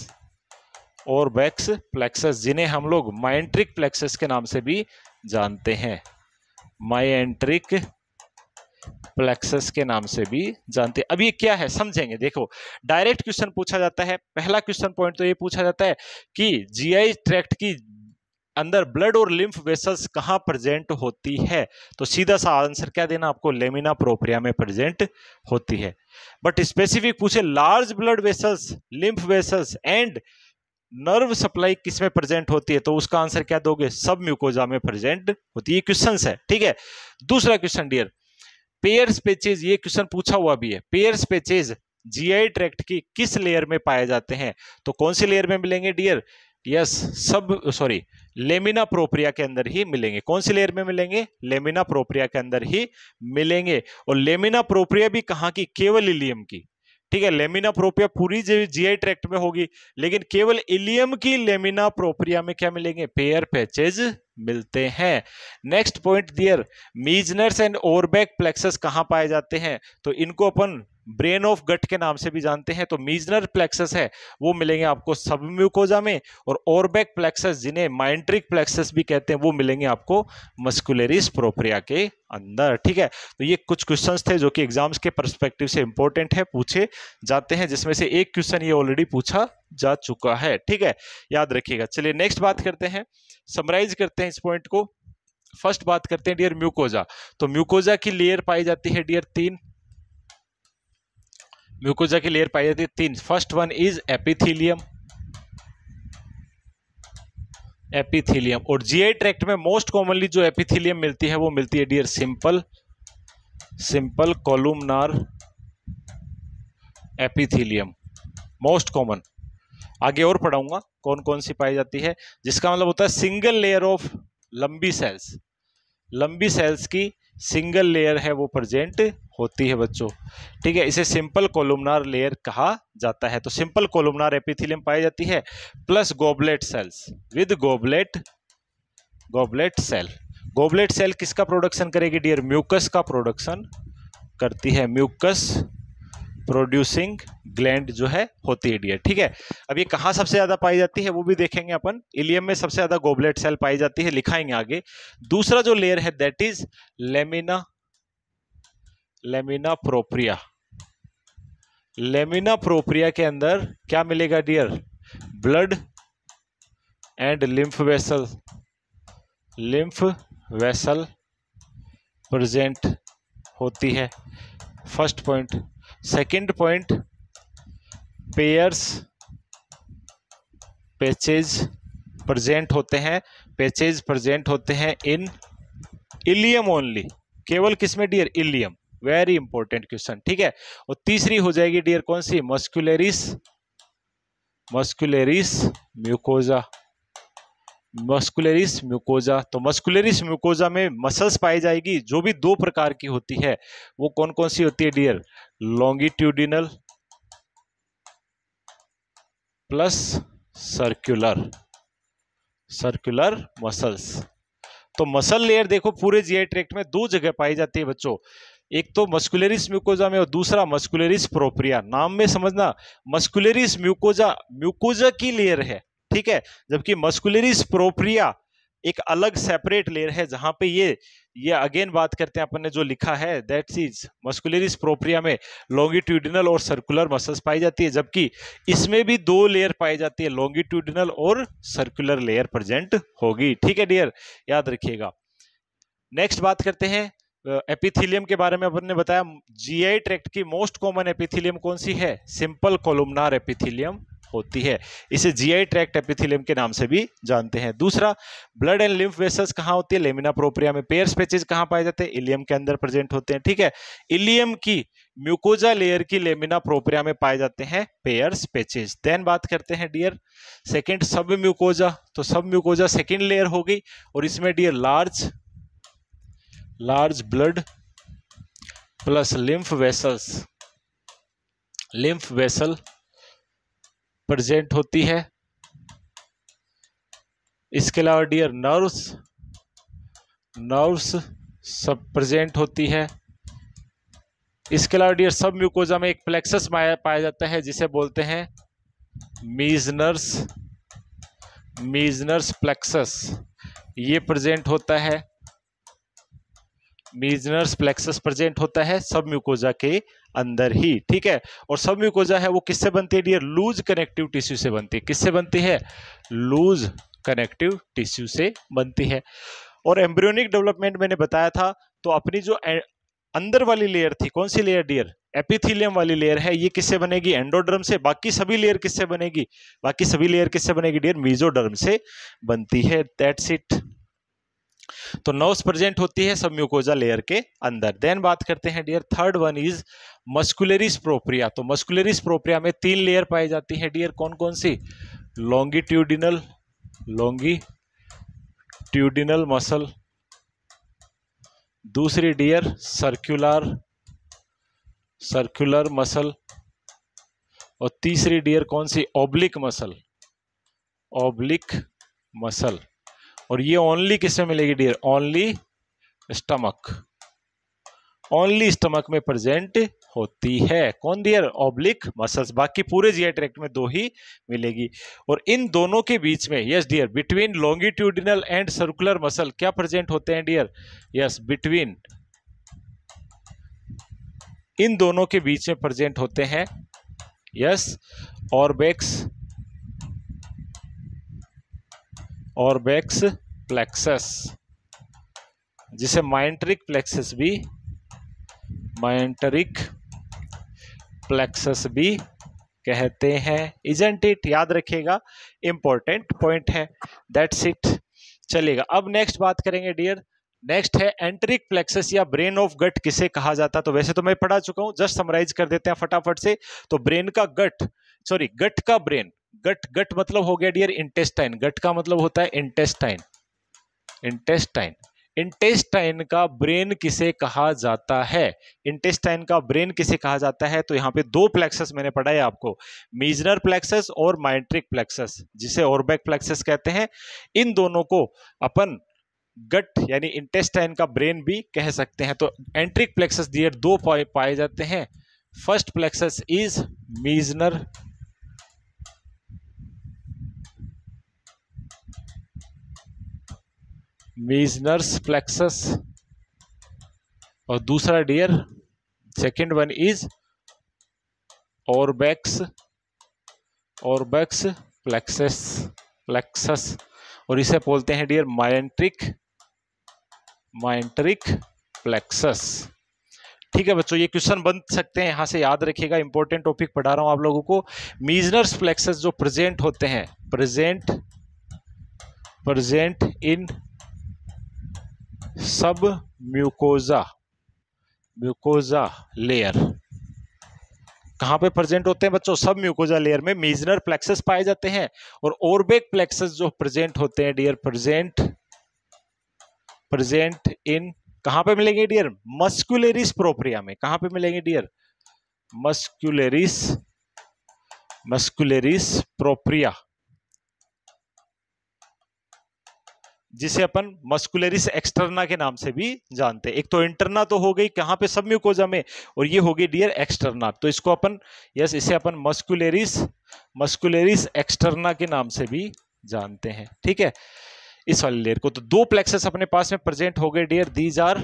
Auerbach's plexus जिन्हें हम लोग माइंट्रिक प्लेक्सस के नाम से भी जानते हैं माइंट्रिक प्लेक्सस के नाम से भी जानते हैं अब ये क्या है समझेंगे देखो डायरेक्ट क्वेश्चन पूछा जाता है पहला क्वेश्चन पॉइंट तो ये पूछा जाता है कि जीआई ट्रैक्ट की अंदर ब्लड और लिम्फ वेसल्स कहाँ प्रेजेंट होती है तो सीधा सा आंसर क्या देना आपको लेमिना प्रोप्रिया में प्रेजेंट होती है बट स्पेसिफिक पूछे large blood vessels lymph vessels and nerve supply किसमें प्रेजेंट होती है तो उसका आंसर क्या दोगे सब म्यूकोजा में प्रेजेंट होती है क्वेश्चन है ठीक है दूसरा क्वेश्चन डियर पेयर स्पेचेज ये क्वेश्चन पूछा हुआ भी है पेयर स्पेचेज जीआई ट्रैक्ट की किस लेयर में पाए जाते हैं तो कौन सी लेयर में मिलेंगे dear yes sub sorry lamina propria के अंदर ही मिलेंगे कौन सी लेयर में मिलेंगे लेमिना प्रोप्रिया के अंदर ही मिलेंगे और लेमिना प्रोप्रिया भी कहाँ की केवल इलियम की ठीक है लेमिना प्रोप्रिया पूरी जीआई ट्रैक्ट में होगी लेकिन केवल इलियम की लेमिना प्रोप्रिया में क्या मिलेंगे पेयर पैचेज मिलते हैं next point dear Meissner's and Auerbach plexus कहां पाए जाते हैं तो इनको अपन ब्रेन ऑफ गट के नाम से भी जानते हैं तो मीजनर प्लेक्सस है वो मिलेंगे आपको सब म्यूकोजा में और ओरबैक प्लेक्सस जिन्हें माइंट्रिक प्लेक्सस भी कहते हैं वो मिलेंगे आपको मस्कुलरिस प्रोप्रिया के अंदर ठीक है तो ये कुछ क्वेश्चंस थे जो कि एग्जाम्स के परस्पेक्टिव से इंपॉर्टेंट है पूछे जाते हैं जिसमें से एक क्वेश्चन ये ऑलरेडी पूछा जा चुका है ठीक है याद रखिएगा चलिए नेक्स्ट बात करते हैं समराइज करते हैं इस पॉइंट को फर्स्ट बात करते हैं डियर म्यूकोजा तो म्यूकोजा की लेयर पाई जाती है डियर तीन म्यूकोजा की लेयर पाई जाती है तीन first one is epithelium epithelium और जीआई ट्रैक्ट में मोस्ट कॉमनली जो एपिथीलियम मिलती है वो मिलती है dear simple simple columnar epithelium most common आगे और पढ़ाऊंगा कौन कौन सी पाई जाती है जिसका मतलब होता है सिंगल लेयर ऑफ लंबी सेल्स लंबी सेल्स की सिंगल लेयर है वो प्रजेंट होती है बच्चों ठीक है इसे सिंपल कोलुमनार लेयर कहा जाता है तो सिंपल कोलुमनार एपिथिलियम पाई जाती है plus goblet cells with goblet goblet cell goblet cell किसका प्रोडक्शन करेगी डियर म्यूकस का प्रोडक्शन करती है म्यूकस प्रोड्यूसिंग ग्लैंड जो है होती है डियर ठीक है अब ये कहाँ सबसे ज़्यादा पाई जाती है वो भी देखेंगे अपन इलियम में सबसे ज़्यादा गोबलेट सेल पाई जाती है लिखाएंगे आगे दूसरा जो लेयर है that is lamina lamina propria lamina propria के अंदर क्या मिलेगा dear blood and lymph vessel lymph vessel present होती है first point second point Peyer's patches present होते हैं पैचेज प्रजेंट होते हैं इन इलियम ओनली केवल किसमें dear ileum very important question ठीक है और तीसरी हो जाएगी डियर कौन सी muscularis muscularis mucosa muscularis mucosa तो मस्कुलरिस म्यूकोजा में मसल्स पाई जाएगी जो भी दो प्रकार की होती है वो कौन कौन सी होती है dear longitudinal plus circular circular muscles तो मसल लेयर देखो पूरे जीआई ट्रैक्ट में दो जगह पाई जाती है बच्चों एक तो मस्कुलरिस म्यूकोजा में और दूसरा मस्कुलरिस प्रोप्रिया नाम में समझना मस्कुलरिस म्यूकोजा म्यूकोजा की लेयर है ठीक है जबकि मस्कुलरिस प्रोप्रिया एक अलग सेपरेट लेयर है जहां पे ये ये अगेन बात करते हैं अपन ने जो लिखा है दैट इज मस्कुलरिस प्रोप्रिया में लॉन्गिट्यूडिनल और सर्कुलर मसल्स पाई जाती है जबकि इसमें भी दो लेयर पाई जाती है लॉन्गिट्यूडिनल और सर्कुलर लेयर प्रेजेंट होगी ठीक है डियर याद रखिएगा नेक्स्ट बात करते हैं एपिथिलियम के बारे में अपन ने बताया जीआई ट्रैक्ट की मोस्ट कॉमन एपिथिलियम कौन सी है सिंपल कोलुमनार एपिथिलियम होती है इसे जीआई ट्रैक्ट एपिथिलियम के नाम से भी जानते हैं दूसरा ब्लड एंड लिम्फ वेसल्स कहाँ होती है लेमिना प्रोप्रिया में पेयर स्पेचेज कहाँ पाए जाते हैं इलियम के अंदर प्रेजेंट होते हैं ठीक है इलियम की म्यूकोजा लेयर की लेमिना प्रोप्रिया में पाए जाते हैं पेयर स्पेचेज देन बात करते हैं डियर सेकेंड सब म्यूकोजा तो सब म्यूकोजा सेकेंड लेयर हो गई और इसमें dear large large blood plus lymph vessels lymph vessel present होती है इसके अलावा डियर नर्व्स नर्व्स सब प्रेजेंट होती है इसके अलावा डियर सब म्यूकोजा में एक प्लेक्सस पाया जाता है जिसे बोलते हैं मीजनर्स मीजनर्स प्लेक्सस ये प्रेजेंट होता है मीजनर्स प्लेक्सस प्रेजेंट होता है सब म्यूकोजा के अंदर ही ठीक है और सब म्यूकोजा है वो किससे बनती है डियर लूज कनेक्टिव टिश्यू से बनती है किससे बनती है लूज कनेक्टिव टिश्यू से बनती है और एम्ब्रियोनिक डेवलपमेंट मैंने बताया था तो अपनी जो अंदर वाली लेयर थी कौन सी लेयर डियर एपिथिलियम वाली लेयर है ये किससे बनेगी एंडोडर्म से बाकी सभी लेयर किससे बनेगी बाकी सभी लेयर किससे बनेगी डियर मीजोडर्म से बनती है दैट्स इट तो नर्व्स प्रेजेंट होती है सब म्यूकोजा लेयर के अंदर देन बात करते हैं dear third one is muscularis propria तो मस्कुलरिस प्रोप्रिया में तीन लेयर पाई जाती है डियर कौन कौन सी लॉन्गिट्यूडिनल लॉन्गी ट्यूडिनल मसल दूसरी डियर सर्क्यूलर सर्क्यूलर मसल और तीसरी डियर कौन सी ओब्लिक मसल ओब्लिक मसल और ये ओनली किसमें मिलेगी dear only stomach only stomach में प्रेजेंट होती है कौन डियर ऑब्लिक मसल्स बाकी पूरे जीआई ट्रैक्ट में दो ही मिलेगी और इन दोनों के बीच में yes dear between longitudinal and circular muscle क्या प्रेजेंट होते हैं डियर यस बिटवीन इन दोनों के बीच में प्रेजेंट होते हैं yes Auerbach's Auerbach's plexus जिसे माइंट्रिक प्लेक्सस भी माइंट्रिक प्लेक्सस भी कहते हैं इजेंट इट याद रखिएगा इंपॉर्टेंट पॉइंट है दैट्स इट चलेगा अब नेक्स्ट बात करेंगे डियर नेक्स्ट है एंट्रिक प्लेक्सस या ब्रेन ऑफ गट किसे कहा जाता है तो वैसे तो मैं पढ़ा चुका हूं जस्ट समराइज कर देते हैं फटाफट से तो ब्रेन का गट सॉरी गट का ब्रेन गट गट मतलब हो गया डियर इंटेस्टाइन गट का मतलब होता है इंटेस्टाइन इंटेस्टाइन इंटेस्टाइन का ब्रेन किसे कहा जाता है इंटेस्टाइन का ब्रेन किसे कहा जाता है तो यहाँ पे दो प्लेक्सस मैंने पढ़ा है आपको मीजनर प्लेक्सस और माइंट्रिक प्लेक्सस जिसे ओरबैक प्लेक्सस कहते हैं इन दोनों को अपन गट यानी इंटेस्टाइन का ब्रेन भी कह सकते हैं तो एंट्रिक प्लेक्सस दियर दो पाए, पाए जाते हैं first plexus is Meissner Meissner's plexus और दूसरा dear second one is Auerbach's plexuses plexus और इसे बोलते हैं डियर माइंट्रिक माइंट्रिक फ्लेक्सस ठीक है बच्चों ये क्वेश्चन बन सकते हैं यहाँ से याद रखिएगा इंपॉर्टेंट टॉपिक पढ़ा रहा हूँ आप लोगों को मीजनर्स फ्लेक्सेस जो प्रेजेंट होते हैं प्रेजेंट प्रेजेंट इन सब म्यूकोजा म्यूकोजा लेयर कहाँ पे प्रेजेंट होते हैं बच्चों सब म्यूकोजा लेयर में मीजनर प्लेक्सेस पाए जाते हैं और ओरबेक प्लेक्सेस जो प्रेजेंट होते हैं डियर प्रेजेंट प्रेजेंट इन कहां पे मिलेंगे डियर मस्कुलेरिस प्रोप्रिया में कहां पे मिलेंगे डियर मस्कुलेरिस मस्कुलेरिस प्रोप्रिया जिसे अपन मस्कुलरिस एक्सटर्ना के नाम से भी जानते हैं एक तो इंटरना तो हो गई कहाँ पे सब म्यूकोजा में और ये हो गई डियर एक्सटर्ना तो इसको अपन यस इसे अपन मस्कुलरिस मस्कुलरिस एक्सटर्ना के नाम से भी जानते हैं ठीक है इस वाले लेयर को तो दो प्लेक्सेस अपने पास में प्रेजेंट हो गए dear these are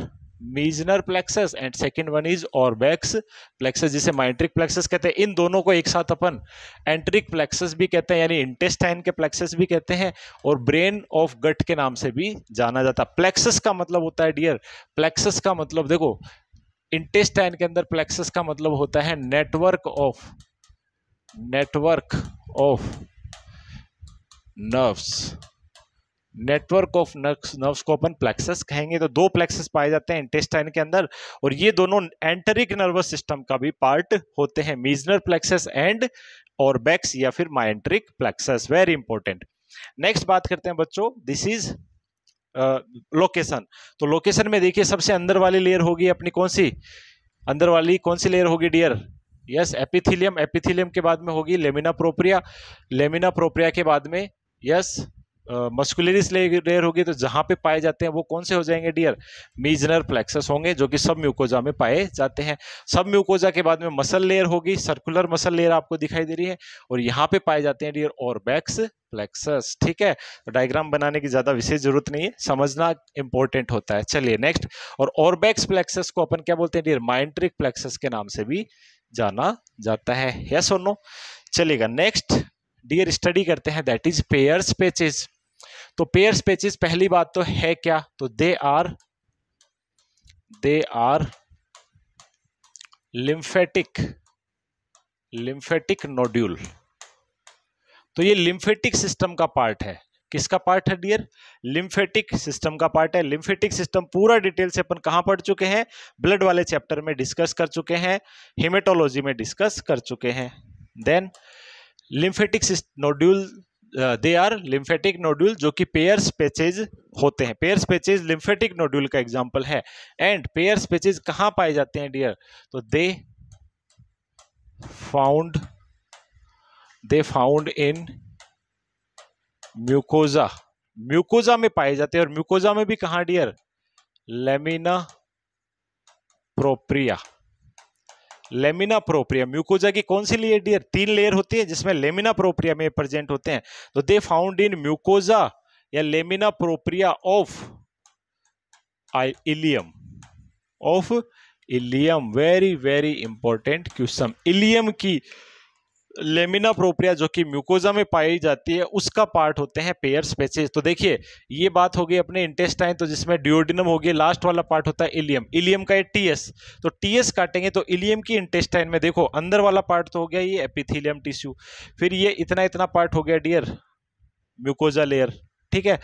Meissner plexus and second one is Auerbach's plexus जिसे माइंट्रिक प्लेक्सस कहते हैं इन दोनों को एक साथ अपन एंट्रिक प्लेक्सस भी कहते हैं यानी इंटेस्टाइन के प्लेक्सस भी कहते हैं और ब्रेन ऑफ गट के नाम से भी जाना जाता है प्लेक्सस का मतलब होता है डियर प्लेक्सस का मतलब देखो इंटेस्टाइन के अंदर प्लेक्सस का मतलब होता है network of network of nerves network of nerves nerves को अपन प्लेक्सस कहेंगे तो दो प्लेक्सस पाए जाते हैं इंटेस्टाइन के अंदर और ये दोनों एंटरिक नर्वस सिस्टम का भी पार्ट होते हैं Meissner plexus and Auerbach's या फिर myenteric plexus very important next बात करते हैं बच्चों दिस इज लोकेशन तो लोकेशन में देखिए सबसे अंदर वाली लेयर होगी अपनी कौन सी अंदर वाली कौन सी लेयर होगी डियर यस एपिथिलियम एपिथिलियम के बाद में होगी लेमिना प्रोप्रिया लेमिना प्रोप्रिया के बाद में यस yes, मस्कुलरिस रेयर होगी तो जहाँ पे पाए जाते हैं वो कौन से हो जाएंगे डियर मीजनर प्लेक्सस होंगे जो कि सब म्यूकोजा में पाए जाते हैं सब म्यूकोजा के बाद में मसल लेयर होगी सर्कुलर मसल लेयर आपको दिखाई दे रही है और यहाँ पे पाए जाते हैं डियर और बैक्स प्लेक्सस ठीक है तो डायग्राम बनाने की ज़्यादा विशेष जरूरत नहीं है समझना इंपॉर्टेंट होता है चलिए नेक्स्ट और बैक्स प्लेक्सस को अपन क्या बोलते हैं डियर माइंट्रिक प्लेक्सस के नाम से भी जाना जाता है यस और नो चलेगा नेक्स्ट डियर स्टडी करते हैं दैट इज पेयर्स पेचेज तो पेयर स्पेचिस पहली बात तो है क्या तो they are they are lymphatic lymphatic nodule तो ये लिम्फेटिक सिस्टम का पार्ट है किसका पार्ट है डियर लिम्फेटिक सिस्टम का पार्ट है लिम्फेटिक सिस्टम पूरा डिटेल से अपन कहां पढ़ चुके हैं ब्लड वाले चैप्टर में डिस्कस कर चुके हैं हिमेटोलॉजी में डिस्कस कर चुके हैं then lymphatic nodule they are lymphatic nodule जो कि पेयर स्पेचेज होते हैं पेयर स्पेचेज लिम्फेटिक नोड्यूल का एग्जाम्पल है एंड पेयर स्पेचेज कहाँ पाए जाते हैं डियर तो they found they found in mucosa mucosa में पाए जाते हैं और म्यूकोजा में भी कहाँ dear lamina propria lamina propria mucosa की कौन सी लेयर डियर तीन लेयर होती है जिसमें लेमिना प्रोप्रिया में प्रेजेंट होते हैं तो दे फाउंड इन म्यूकोजा या lamina propria of ileum of ileum very very important question ileum की लेमिना प्रोप्रिया जो कि म्यूकोजा में पाई जाती है उसका पार्ट होते हैं पेयर स्पेसिस तो देखिए ये बात हो गई अपने इंटेस्टाइन तो जिसमें ड्योडिनम गया लास्ट वाला पार्ट होता है इलियम इलियम का ये टीएस तो टीएस काटेंगे तो इलियम की इंटेस्टाइन में देखो अंदर वाला पार्ट तो हो गया ये एपिथीलियम टिश्यू फिर ये इतना इतना पार्ट हो गया डियर म्यूकोजा लेयर ठीक है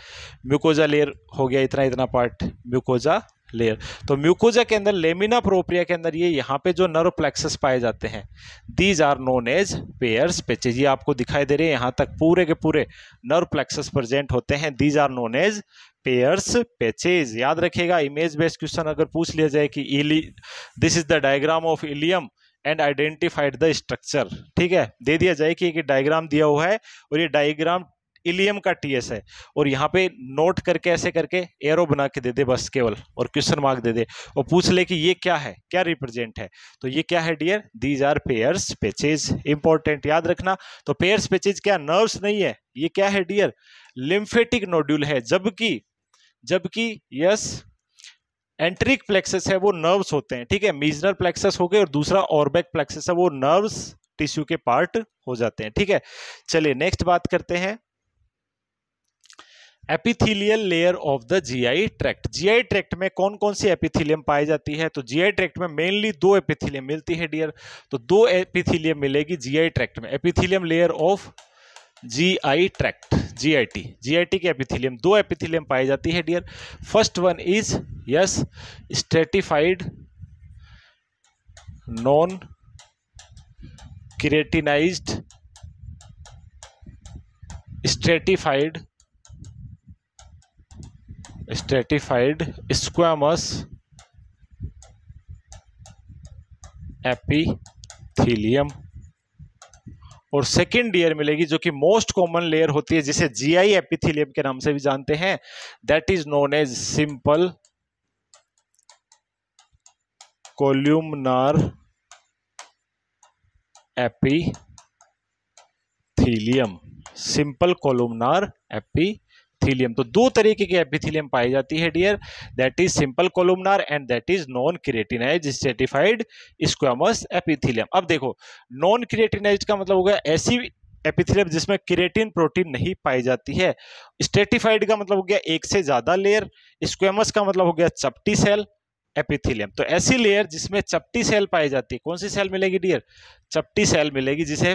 म्यूकोजा लेयर हो गया इतना इतना पार्ट म्यूकोजा लेयर तो म्यूकोजा के अंदर लेमिना प्रोप्रिया के अंदर ये यहाँ पे जो नर्व प्लेक्सेस पाए जाते हैं these are known as Peyer's patches ये आपको दिखाई दे रहे हैं यहाँ तक पूरे के पूरे नर्व प्लेक्सेस प्रेजेंट होते हैं these are known as Peyer's patches याद रखेगा इमेज बेस्ड क्वेश्चन अगर पूछ लिया जाए कि इली this is the diagram of ileum and identified the structure ठीक है दे दिया जाए कि एक डायग्राम दिया हुआ है और ये डायग्राम इलियम का टीएस है और यहाँ पे नोट करके ऐसे करके एरो बना के दे दे बस केवल और क्वेश्चन मार्क दे दे और पूछ ले कि ये क्या है क्या रिप्रेजेंट है तो ये क्या है dear these are Peyer's patches important याद रखना तो पेयर्स पेचेज क्या नर्व्स नहीं है ये क्या है डियर लिम्फेटिक नोड्यूल है जबकि जबकि यस एंट्रिक प्लेक्सेस है वो नर्व्स होते हैं ठीक है मीजनल प्लेक्सेस हो गए और दूसरा ऑर्बेक प्लेक्सेस है वो नर्व्स टिश्यू के पार्ट हो जाते हैं ठीक है चलिए नेक्स्ट बात करते हैं epithelial layer of the GI tract GI tract में कौन कौन सी एपिथिलियम पाई जाती है तो जीआई ट्रैक्ट में मेनली दो एपिथिलियम मिलती है डियर तो दो एपिथिलियम मिलेगी जीआई ट्रैक्ट में epithelium layer of GI tract GIT GIT के एपिथिलियम दो एपिथिलियम पाई जाती है dear first one is yes stratified non keratinize stratified stratified squamous epithelium और सेकेंड ईयर मिलेगी जो कि मोस्ट कॉमन लेयर होती है जिसे जीआई एपीथीलियम के नाम से भी जानते हैं that is known as simple columnar epithelium simple columnar epi epithelium तो दो तरीके की एपिथीलियम पाई जाती है dear that is simple columnar and that is non क्रिएटिनाइज stratified squamous epithelium अब देखो नॉन क्रिएटिनाइज का मतलब होगा ऐसी एपिथेलियम जिसमें क्रिएटिन प्रोटीन नहीं पाई जाती है स्टेटिफाइड का मतलब हो गया एक से ज़्यादा लेयर स्क्वेमस का मतलब हो गया चपटी सेल एपिथेलियम तो ऐसी लेयर जिसमें चपटी सेल पाई जाती है कौन सी सेल मिलेगी डियर चपटी सेल मिलेगी जिसे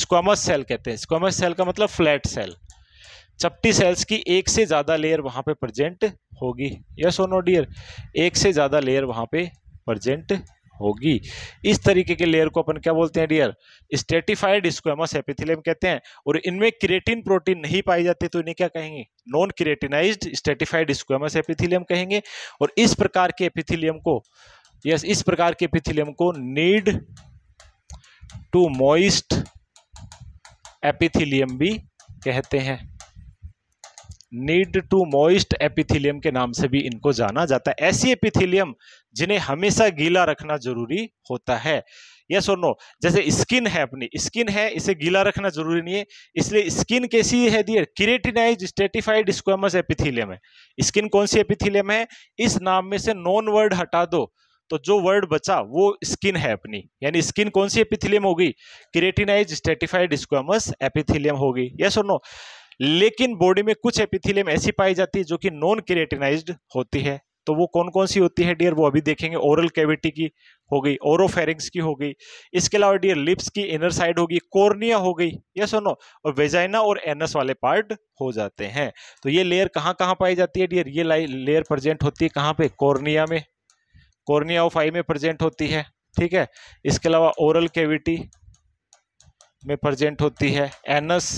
स्क्वामस सेल कहते हैं स्क्वामस सेल का मतलब फ्लैट सेल चपटी सेल्स की एक से ज़्यादा लेयर वहाँ पे प्रजेंट होगी यस ओ नो डियर एक से ज़्यादा लेयर वहाँ पे प्रजेंट होगी इस तरीके के लेयर को अपन क्या बोलते हैं डियर स्टेटिफाइड स्क्वेमस एपिथिलियम कहते हैं और इनमें क्रिएटिन प्रोटीन नहीं पाई जाती तो इन्हें क्या कहेंगे नॉन क्रिएटिनाइज स्टेटिफाइड स्क्वेमस एपिथिलियम कहेंगे और इस प्रकार के एपिथिलियम को यस इस प्रकार के एपिथिलियम को नीड टू मॉइस्ट एपिथिलियम भी कहते हैं नीड टू मॉइस्ट एपिथिलियम के नाम से भी इनको जाना जाता है ऐसी एपिथीलियम जिन्हें हमेशा गीला रखना जरूरी होता है यस और नो जैसे स्किन है अपनी स्किन है इसे गीला रखना जरूरी नहीं है इसलिए स्किन कैसी है dear keratinize stratified squamous epithelium है स्किन कौन सी एपिथीलियम है इस नाम में से नॉन वर्ड हटा दो तो जो वर्ड बचा वो स्किन है अपनी यानी स्किन कौन सी एपिथिलियम होगी क्रिएटिनाइज स्टेटिफाइड स्क्वेमस एपिथिलियम होगी यस और नो लेकिन बॉडी में कुछ एपिथिलियम ऐसी पाई जाती है जो कि नॉन क्रिएटिनाइज होती है तो वो कौन कौन सी होती है डियर वो अभी देखेंगे ओरल कैविटी की हो गई ओरोफेरिंग्स की हो गई इसके अलावा डियर लिप्स की इनर साइड हो गई कोर्निया हो गई या सुनो और वेजाइना और एनस वाले पार्ट हो जाते हैं तो ये लेयर कहाँ कहाँ पाई जाती है डियर ये लेयर प्रेजेंट होती है कहाँ पे कोर्निया में कोर्निया ऑफ आई में प्रेजेंट होती है ठीक है इसके अलावा ओरल कैविटी में प्रजेंट होती है एनस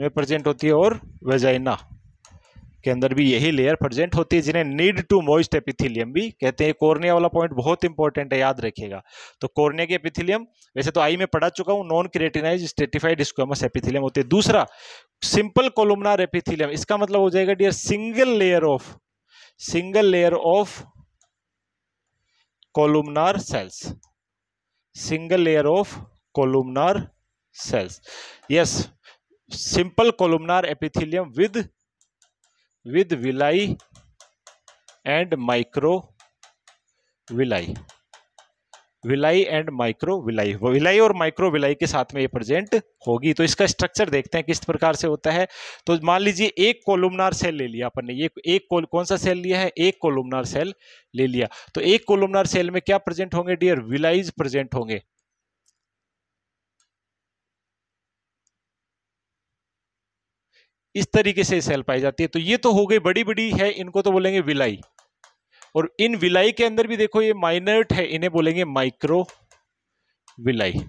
में प्रजेंट होती है और वेजाइना के अंदर भी यही लेयर प्रजेंट होती है जिन्हें नीड टू मोइस्ट एपिथिलियम भी कहते हैं कोर्निया वाला पॉइंट बहुत इंपॉर्टेंट है याद रखिएगा तो कोर्निया के एपिथिलियम वैसे तो आई में पढ़ा चुका हूँ नॉन क्रिएटिनाइज स्टेटिफाइड स्क्वेमस एपिथिलियम होते हैं दूसरा सिंपल कोलुमनार एपिथिलियम इसका मतलब हो जाएगा dear single layer of single layer of columnar cells single layer of columnar cells yes simple columnar epithelium with with villi and microvilli villi and microvilli villi और microvilli के साथ में ये present होगी तो इसका structure देखते हैं किस प्रकार से होता है तो मान लीजिए एक कोलुमनार सेल ले लिया अपन ने ये एक कोल कौन सा सेल लिया है एक कोलुमनार सेल ले लिया तो एक कोलुमनार सेल में क्या प्रेजेंट होंगे डियर विलाईज प्रेजेंट होंगे इस तरीके से सेल पाई जाती है तो ये तो हो गई बड़ी बड़ी है इनको तो बोलेंगे विलाई और इन विलाई के अंदर भी देखो ये माइनर्ट है इन्हें बोलेंगे माइक्रो विलाई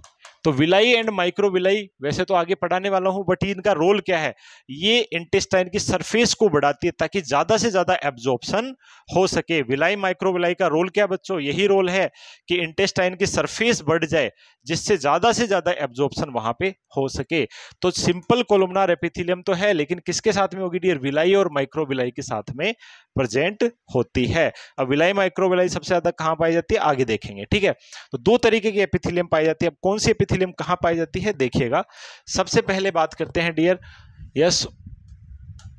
तो विलाई एंड माइक्रो विलाई वैसे तो आगे पढ़ाने वाला हूं बट इनका रोल क्या है ये इंटेस्टाइन की सरफेस को बढ़ाती है ताकि ज्यादा से ज्यादा एब्जॉर्प्शन हो सके विलाई माइक्रो विलाई का रोल क्या बच्चों यही रोल है कि इंटेस्टाइन की सरफेस बढ़ जाए जिससे ज्यादा से ज्यादा एब्जॉर्प्शन वहां पे हो सके तो सिंपल कोलोमनार एपिथिलियम तो है लेकिन किसके साथ में होगी डियर विलाई और माइक्रो विलाई के साथ में प्रेजेंट होती है अब विलाई माइक्रोविलाई सबसे ज़्यादा कहाँ पाई जाती है आगे देखेंगे ठीक है तो दो तरीके की एपिथिलियम पाई जाती है अब कौन सी एपिथिलियम कहाँ पाई जाती है देखिएगा सबसे पहले बात करते हैं dear yes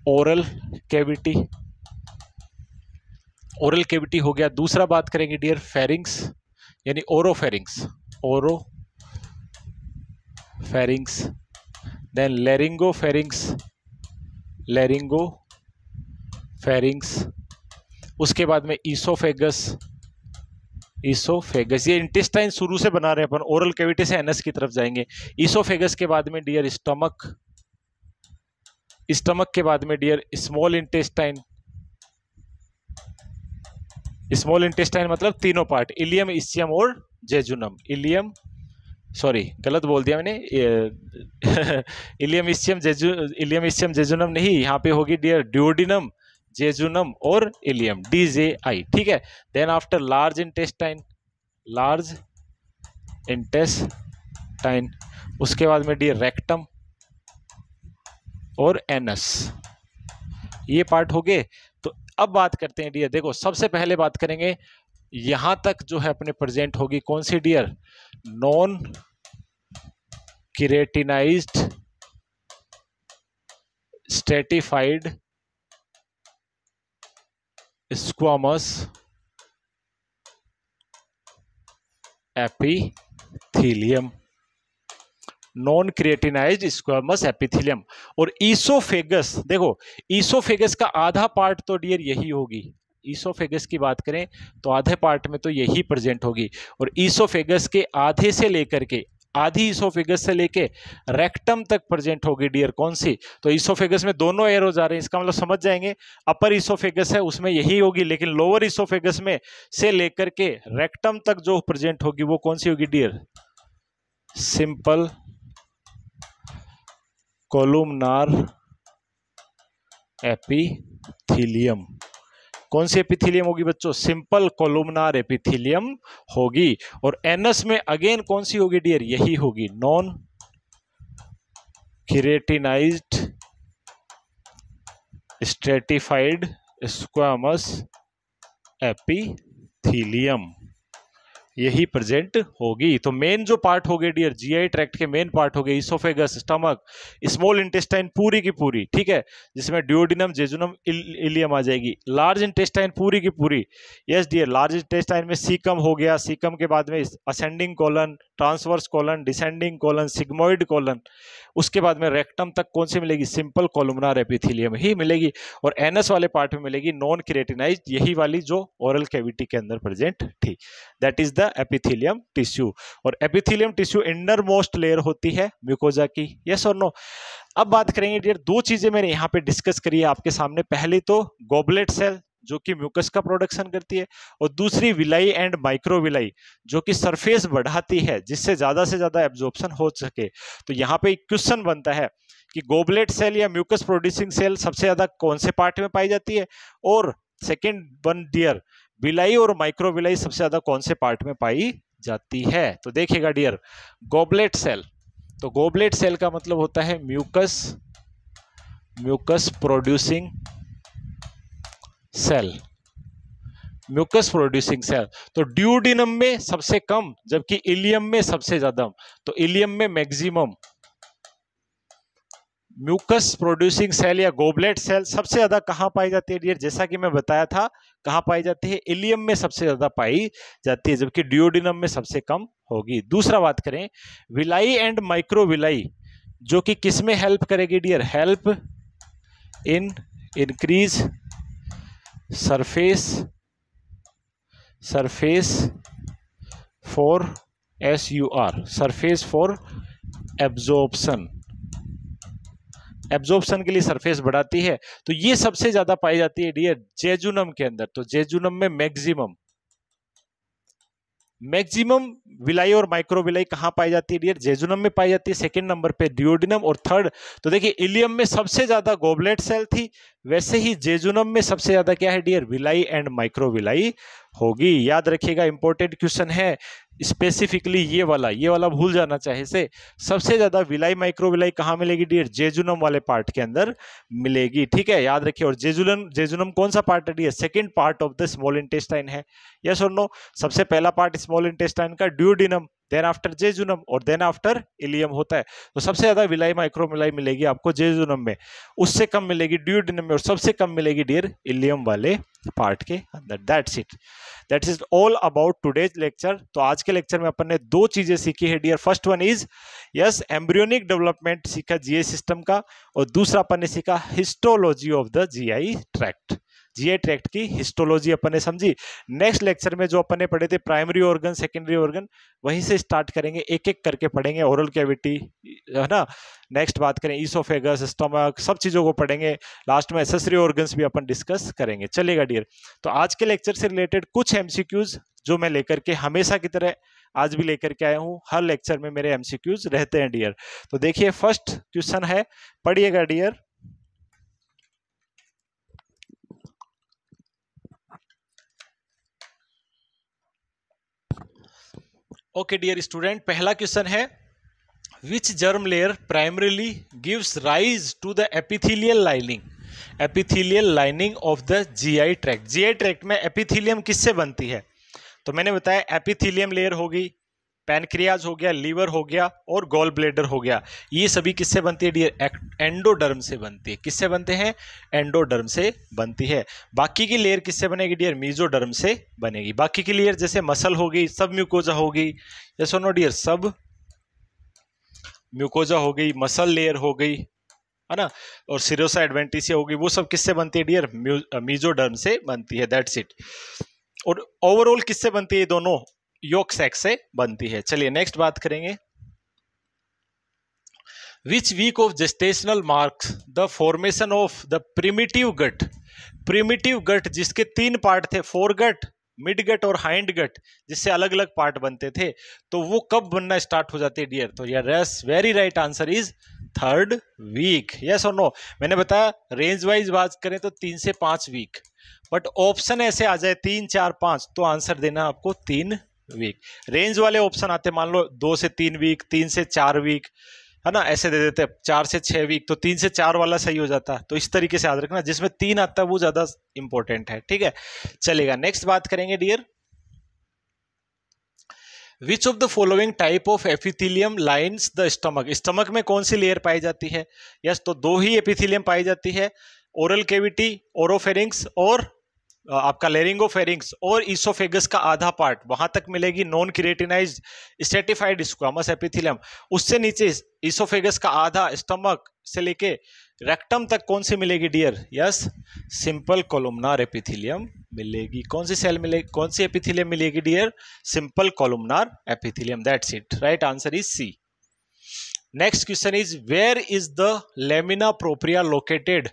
oral cavity oral cavity हो गया दूसरा बात करेंगे डियर फेरिंग्स यानी pharynx oropharynx then laryngopharynx laryngopharynx उसके बाद में ईसोफेगस ईसोफेगस ये इंटेस्टाइन शुरू से बना रहे हैं अपन ओरल कैविटी से एनएस की तरफ जाएंगे ईसोफेगस के बाद में डियर स्टमक स्टमक के बाद में dear small intestine small intestine मतलब तीनों पार्ट इलियम इसियम और जेजुनम इलियम सॉरी गलत बोल दिया मैंने इलियम इसियम जेजु इलियम इसियम जेजुनम नहीं यहाँ पे होगी डियर ड्यूडिनम जेजुनम और इलियम डी जे आई ठीक है then after large intestine large intestine उसके बाद में डी रेक्टम और एनस ये पार्ट हो गए तो अब बात करते हैं डियर देखो सबसे पहले बात करेंगे यहां तक जो है अपने प्रेजेंट होगी कौन सी dear non keratinized stratified squamous epithelium non keratinize squamous epithelium और ईसोफेगस देखो ईसोफेगस का आधा पार्ट तो डियर यही होगी ईसोफेगस की बात करें तो आधे पार्ट में तो यही प्रेजेंट होगी और ईसोफेगस के आधे से लेकर के आधी इसोफेगस से लेके रेक्टम तक प्रेजेंट होगी डियर कौन सी तो इसोफेगस में दोनों एरो जा रहे हैं इसका मतलब समझ जाएंगे अपर इसोफेगस है उसमें यही होगी लेकिन लोअर इसोफेगस में से लेकर के रेक्टम तक जो प्रेजेंट होगी वो कौन सी होगी डियर सिंपल कोलुमनार एपीथीलियम कौन सी एपिथिलियम होगी बच्चों सिंपल कोलुमनार एपिथिलियम होगी और एनस में अगेन कौन सी होगी डियर यही होगी non keratinized stratified squamous epithelium यही प्रेजेंट होगी तो मेन जो पार्ट हो गए डियर जीआई ट्रैक्ट के मेन पार्ट हो गए इसोफेगस स्टमक स्मॉल इंटेस्टाइन पूरी की पूरी ठीक है जिसमें ड्यूडिनम जेजुनम इलियम आ जाएगी लार्ज इंटेस्टाइन पूरी की पूरी यस डियर लार्ज इंटेस्टाइन में सीकम हो गया सीकम के बाद में ascending colon transverse colon descending colon sigmoid colon उसके बाद में रेक्टम तक कौन सी मिलेगी सिंपल कॉलमनार एपिथिलियम ही मिलेगी और एनएस वाले पार्ट में मिलेगी नॉन क्रिएटिनाइज यही वाली जो ओरल कैविटी के अंदर प्रेजेंट थी that is the the epithelium tissue और epithelium tissue innermost layer होती है म्यूकोजा की यस और नो अब बात करेंगे डियर दो चीज़ें मैंने यहाँ पे डिस्कस करी है आपके सामने पहली तो गोबलेट सेल जो कि म्यूकस का प्रोडक्शन करती है और दूसरी विलाई एंड माइक्रोविलाई जो कि सरफेस बढ़ाती है जिससे ज़्यादा से ज़्यादा एब्जॉर्प्शन हो सके तो यहाँ पे एक क्वेश्चन बनता है कि गोबलेट सेल या म्यूकस प्रोड्यूसिंग सेल सबसे ज़्यादा कौन से पार्ट में पाई जाती है और सेकेंड वन डियर विलाई और माइक्रो विलाई सबसे ज्यादा कौन से पार्ट में पाई जाती है तो देखिएगा डियर गोबलेट सेल तो गोबलेट सेल का मतलब होता है mucus mucus producing cell mucus producing cell तो ड्यूडिनम में सबसे कम जबकि इलियम में सबसे ज्यादा तो इलियम में मैक्सिमम म्यूकस प्रोड्यूसिंग सेल या गोबलेट सेल सबसे ज़्यादा कहाँ पाई जाती है डियर जैसा कि मैं बताया था कहाँ पाई जाती है इलियम में सबसे ज़्यादा पाई जाती है जबकि डिओडिनम में सबसे कम होगी दूसरा बात करें विलाई एंड माइक्रोविलाई जो कि किस में हेल्प करेगी dear help in increase surface surface for S U R surface for absorption absorption के लिए सरफेस बढ़ाती है तो ये सबसे ज्यादा पाई जाती है डियर जेजुनम के अंदर तो जेजुनम में मैक्सिमम मैक्सिमम विलाई और माइक्रो विलाई कहाँ पाई जाती है डियर जेजुनम में पाई जाती है सेकेंड नंबर पे डिओडिनम और थर्ड तो देखिए इलियम में सबसे ज्यादा गोबलेट सेल थी वैसे ही जेजुनम में सबसे ज्यादा क्या है dear villi and microvilli होगी याद रखिएगा इंपॉर्टेंट क्वेश्चन है स्पेसिफिकली ये वाला ये वाला भूल जाना चाहे से सबसे ज़्यादा विलाई माइक्रोविलाई कहाँ मिलेगी डियर जेजुनम वाले पार्ट के अंदर मिलेगी ठीक है याद रखिए और जेजुलन जेजुनम कौन सा पार्ट है dear second part of the small intestine है यस और नो सबसे पहला पार्ट स्मॉल इंटेस्टाइन का ड्यूडिनम देन आफ्टर जेजुनम और देन आफ्टर इलियम होता है तो सबसे ज्यादा विलाई माइक्रोमिलाई मिलेगी आपको जेजुनम में उससे कम मिलेगी ड्यूडिनम में और सबसे कम मिलेगी डियर इलियम वाले पार्ट के अंदर that's it that is all about today's lecture तो आज के लेक्चर में अपन ने दो चीजें सीखी है dear first one is yes embryonic development सीखा जीआई सिस्टम का और दूसरा अपन ने सीखा histology of the GI tract GI tract की हिस्टोलॉजी अपन ने समझी नेक्स्ट लेक्चर में जो अपन ने पढ़े थे प्राइमरी ऑर्गन सेकेंडरी ऑर्गन वहीं से स्टार्ट करेंगे एक एक करके पढ़ेंगे ओरल कैविटी है ना नेक्स्ट बात करें ईसोफेगस स्टमक सब चीज़ों को पढ़ेंगे लास्ट में एसेसरी ऑर्गन्स भी अपन डिस्कस करेंगे चलेगा डियर तो आज के लेक्चर से रिलेटेड कुछ एम जो मैं लेकर के हमेशा की तरह आज भी लेकर के आया हूँ हर लेक्चर में मेरे एम रहते हैं डियर तो देखिए फर्स्ट क्वेश्चन है पढ़िएगा डियर ओके डियर स्टूडेंट पहला क्वेश्चन है which germ layer primarily gives rise to the epithelial lining epithelial lining of the G track tract I tract में एपिथिलियम किससे बनती है तो मैंने बताया एपिथिलियम लेयर होगी पैनक्रियाज हो गया लीवर हो गया और गोल ब्लेडर हो गया ये सभी किससे बनती है डियर एंडोडर्म से बनती है किससे बनते हैं एंडोडर्म से बनती है बाकी की लेयर किससे बनेगी डियर मीजोडर्म से बनेगी बाकी की लेयर जैसे मसल होगी सब म्यूकोजा होगी या सुनो डियर सब म्यूकोजा हो गई मसल लेयर हो गई है ना और सिरोसा एडवेंटिसिया होगी वो सब किससे बनती है डियर मीजोडर्म से बनती है दैट्स इट और ओवरऑल किससे बनती है दोनों योग सेक से बनती है चलिए नेक्स्ट बात करेंगे which week of gestational marks the formation of the primitive gut primitive gut जिसके तीन पार्ट थे फोर गट मिड गट और हाइंड गट जिससे अलग अलग पार्ट बनते थे तो वो कब बनना स्टार्ट हो जाते डियर तो यार रेस very right answer is third week yes और नो मैंने बताया रेंज वाइज बात करें तो तीन से पांच वीक बट ऑप्शन ऐसे आ जाए तीन चार पांच तो आंसर देना आपको तीन वीक रेंज वाले ऑप्शन आते मान लो दो से तीन वीक तीन से चार वीक है ना ऐसे दे देते चार से छः वीक तो तीन से चार वाला सही हो जाता तो इस तरीके से याद रखना जिसमें तीन आता है वो ज़्यादा इंपॉर्टेंट है ठीक है चलेगा नेक्स्ट बात करेंगे dear which of the following type of epithelium lines the stomach stomach में कौन सी लेयर पाई जाती है यस yes, तो दो ही एपिथिलियम पाई जाती है ओरल केविटी ओरोफेरिंग्स और आपका लेरिंगो फेरिंग्स और इसोफेगस का आधा पार्ट वहां तक मिलेगी नॉन क्रिएटिनाइज स्टेटिफाइड स्क्वामस एपिथिलियम उससे नीचे इसोफेगस का आधा स्टमक से लेके रेक्टम तक कौन सी मिलेगी dear yes simple columnar epithelium मिलेगी कौन सी सेल मिलेगी कौन सी एपिथिलियम मिलेगी dear simple columnar epithelium that's it right answer is C next question is where is the lamina propria located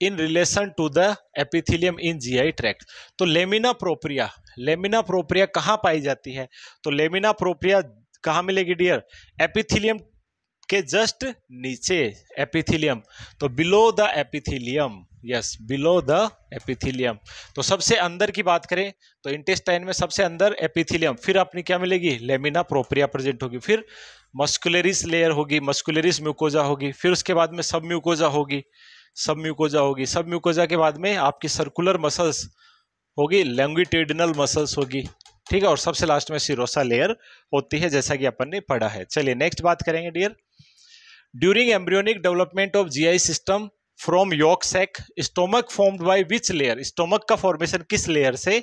in relation to the epithelium in GI tract तो lamina propria lamina propria कहाँ पाई जाती है तो lamina propria कहाँ मिलेगी dear epithelium के just नीचे एपिथिलियम तो below the epithelium yes below the epithelium तो सबसे अंदर की बात करें तो इंटेस्टाइन में सबसे अंदर एपिथिलियम फिर अपनी क्या मिलेगी लेमिना प्रोप्रिया प्रेजेंट होगी फिर मस्कुलरिस लेयर होगी मस्कुलरिस म्यूकोजा होगी फिर उसके बाद में सब म्यूकोजा होगी सब म्यूकोजा होगी सब म्यूकोजा के बाद में आपकी सर्कुलर मसल्स होगी लैंग्विटेडनल मसल्स होगी ठीक है और सबसे लास्ट में सिरोसा लेयर होती है जैसा कि अपन ने पढ़ा है चलिए नेक्स्ट बात करेंगे dear during embryonic development of GI system from yolk sac stomach formed by which layer stomach का फॉर्मेशन किस लेयर से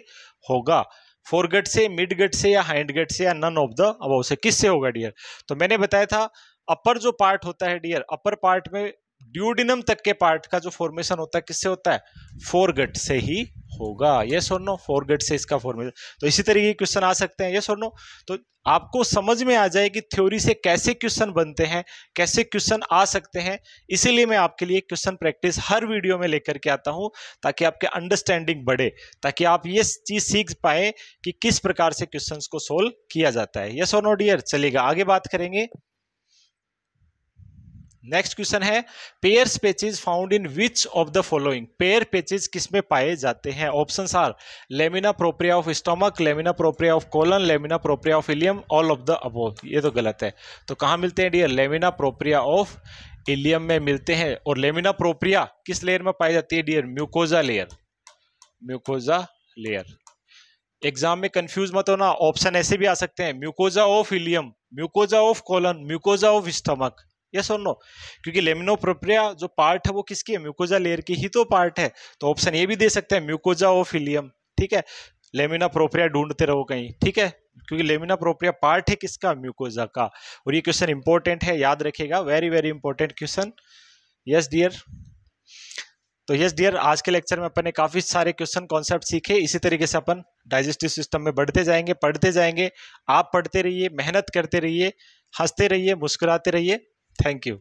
होगा फोरगट से मिड गट से या हाइंड गट से या नन ऑफ द अब से किससे होगा डियर तो मैंने बताया था अपर जो पार्ट होता है डियर अपर पार्ट में ड्यूडिनम तक के पार्ट का जो फॉर्मेशन होता है किससे होता है फोरगट से ही होगा ये और नो फोरगट से इसका फॉर्मेशन तो इसी तरीके के क्वेश्चन आ सकते हैं ये और नो तो आपको समझ में आ जाए कि थ्योरी से कैसे क्वेश्चन बनते हैं कैसे क्वेश्चन आ सकते हैं इसीलिए मैं आपके लिए क्वेश्चन प्रैक्टिस हर वीडियो में लेकर के आता हूं ताकि आपके अंडरस्टैंडिंग बढ़े ताकि आप ये चीज सीख पाए कि किस प्रकार से क्वेश्चन को सोल्व किया जाता है ये सोनो नो डियर चलेगा आगे बात करेंगे नेक्स्ट क्वेश्चन है Peyer's patches found in which of the following Peyer's patches किसमें पाए जाते हैं option are lamina propria of stomach lamina propria of colon lamina propria of ileum all of the above ये तो गलत है तो कहाँ मिलते हैं dear lamina propria of ileum में मिलते हैं और लेमिना प्रोप्रिया किस लेयर में पाई जाती है dear mucosa layer mucosa layer exam में कंफ्यूज मत होना ऑप्शन ऐसे भी आ सकते हैं mucosa of ileum mucosa of colon mucosa of stomach yes और नो क्योंकि प्रोप्रिया जो पार्ट है वो किसकी है म्यूकोजा लेयर की ही तो पार्ट है तो ऑप्शन ये भी दे सकते हैं म्यूकोजा और फिलियम ठीक है लेमिना प्रोप्रिया ढूंढते रहो कहीं ठीक है क्योंकि लेमिना प्रोप्रिया पार्ट है किसका म्यूकोजा का और ये क्वेश्चन इंपॉर्टेंट है याद रखेगा very very important question yes dear तो यस डियर आज के लेक्चर में अपन ने काफ़ी सारे क्वेश्चन कॉन्सेप्ट सीखे इसी तरीके से अपन डाइजेस्टिव सिस्टम में बढ़ते जाएंगे पढ़ते जाएंगे आप पढ़ते रहिए मेहनत करते रहिए हंसते रहिए मुस्कुराते रहिए Thank you.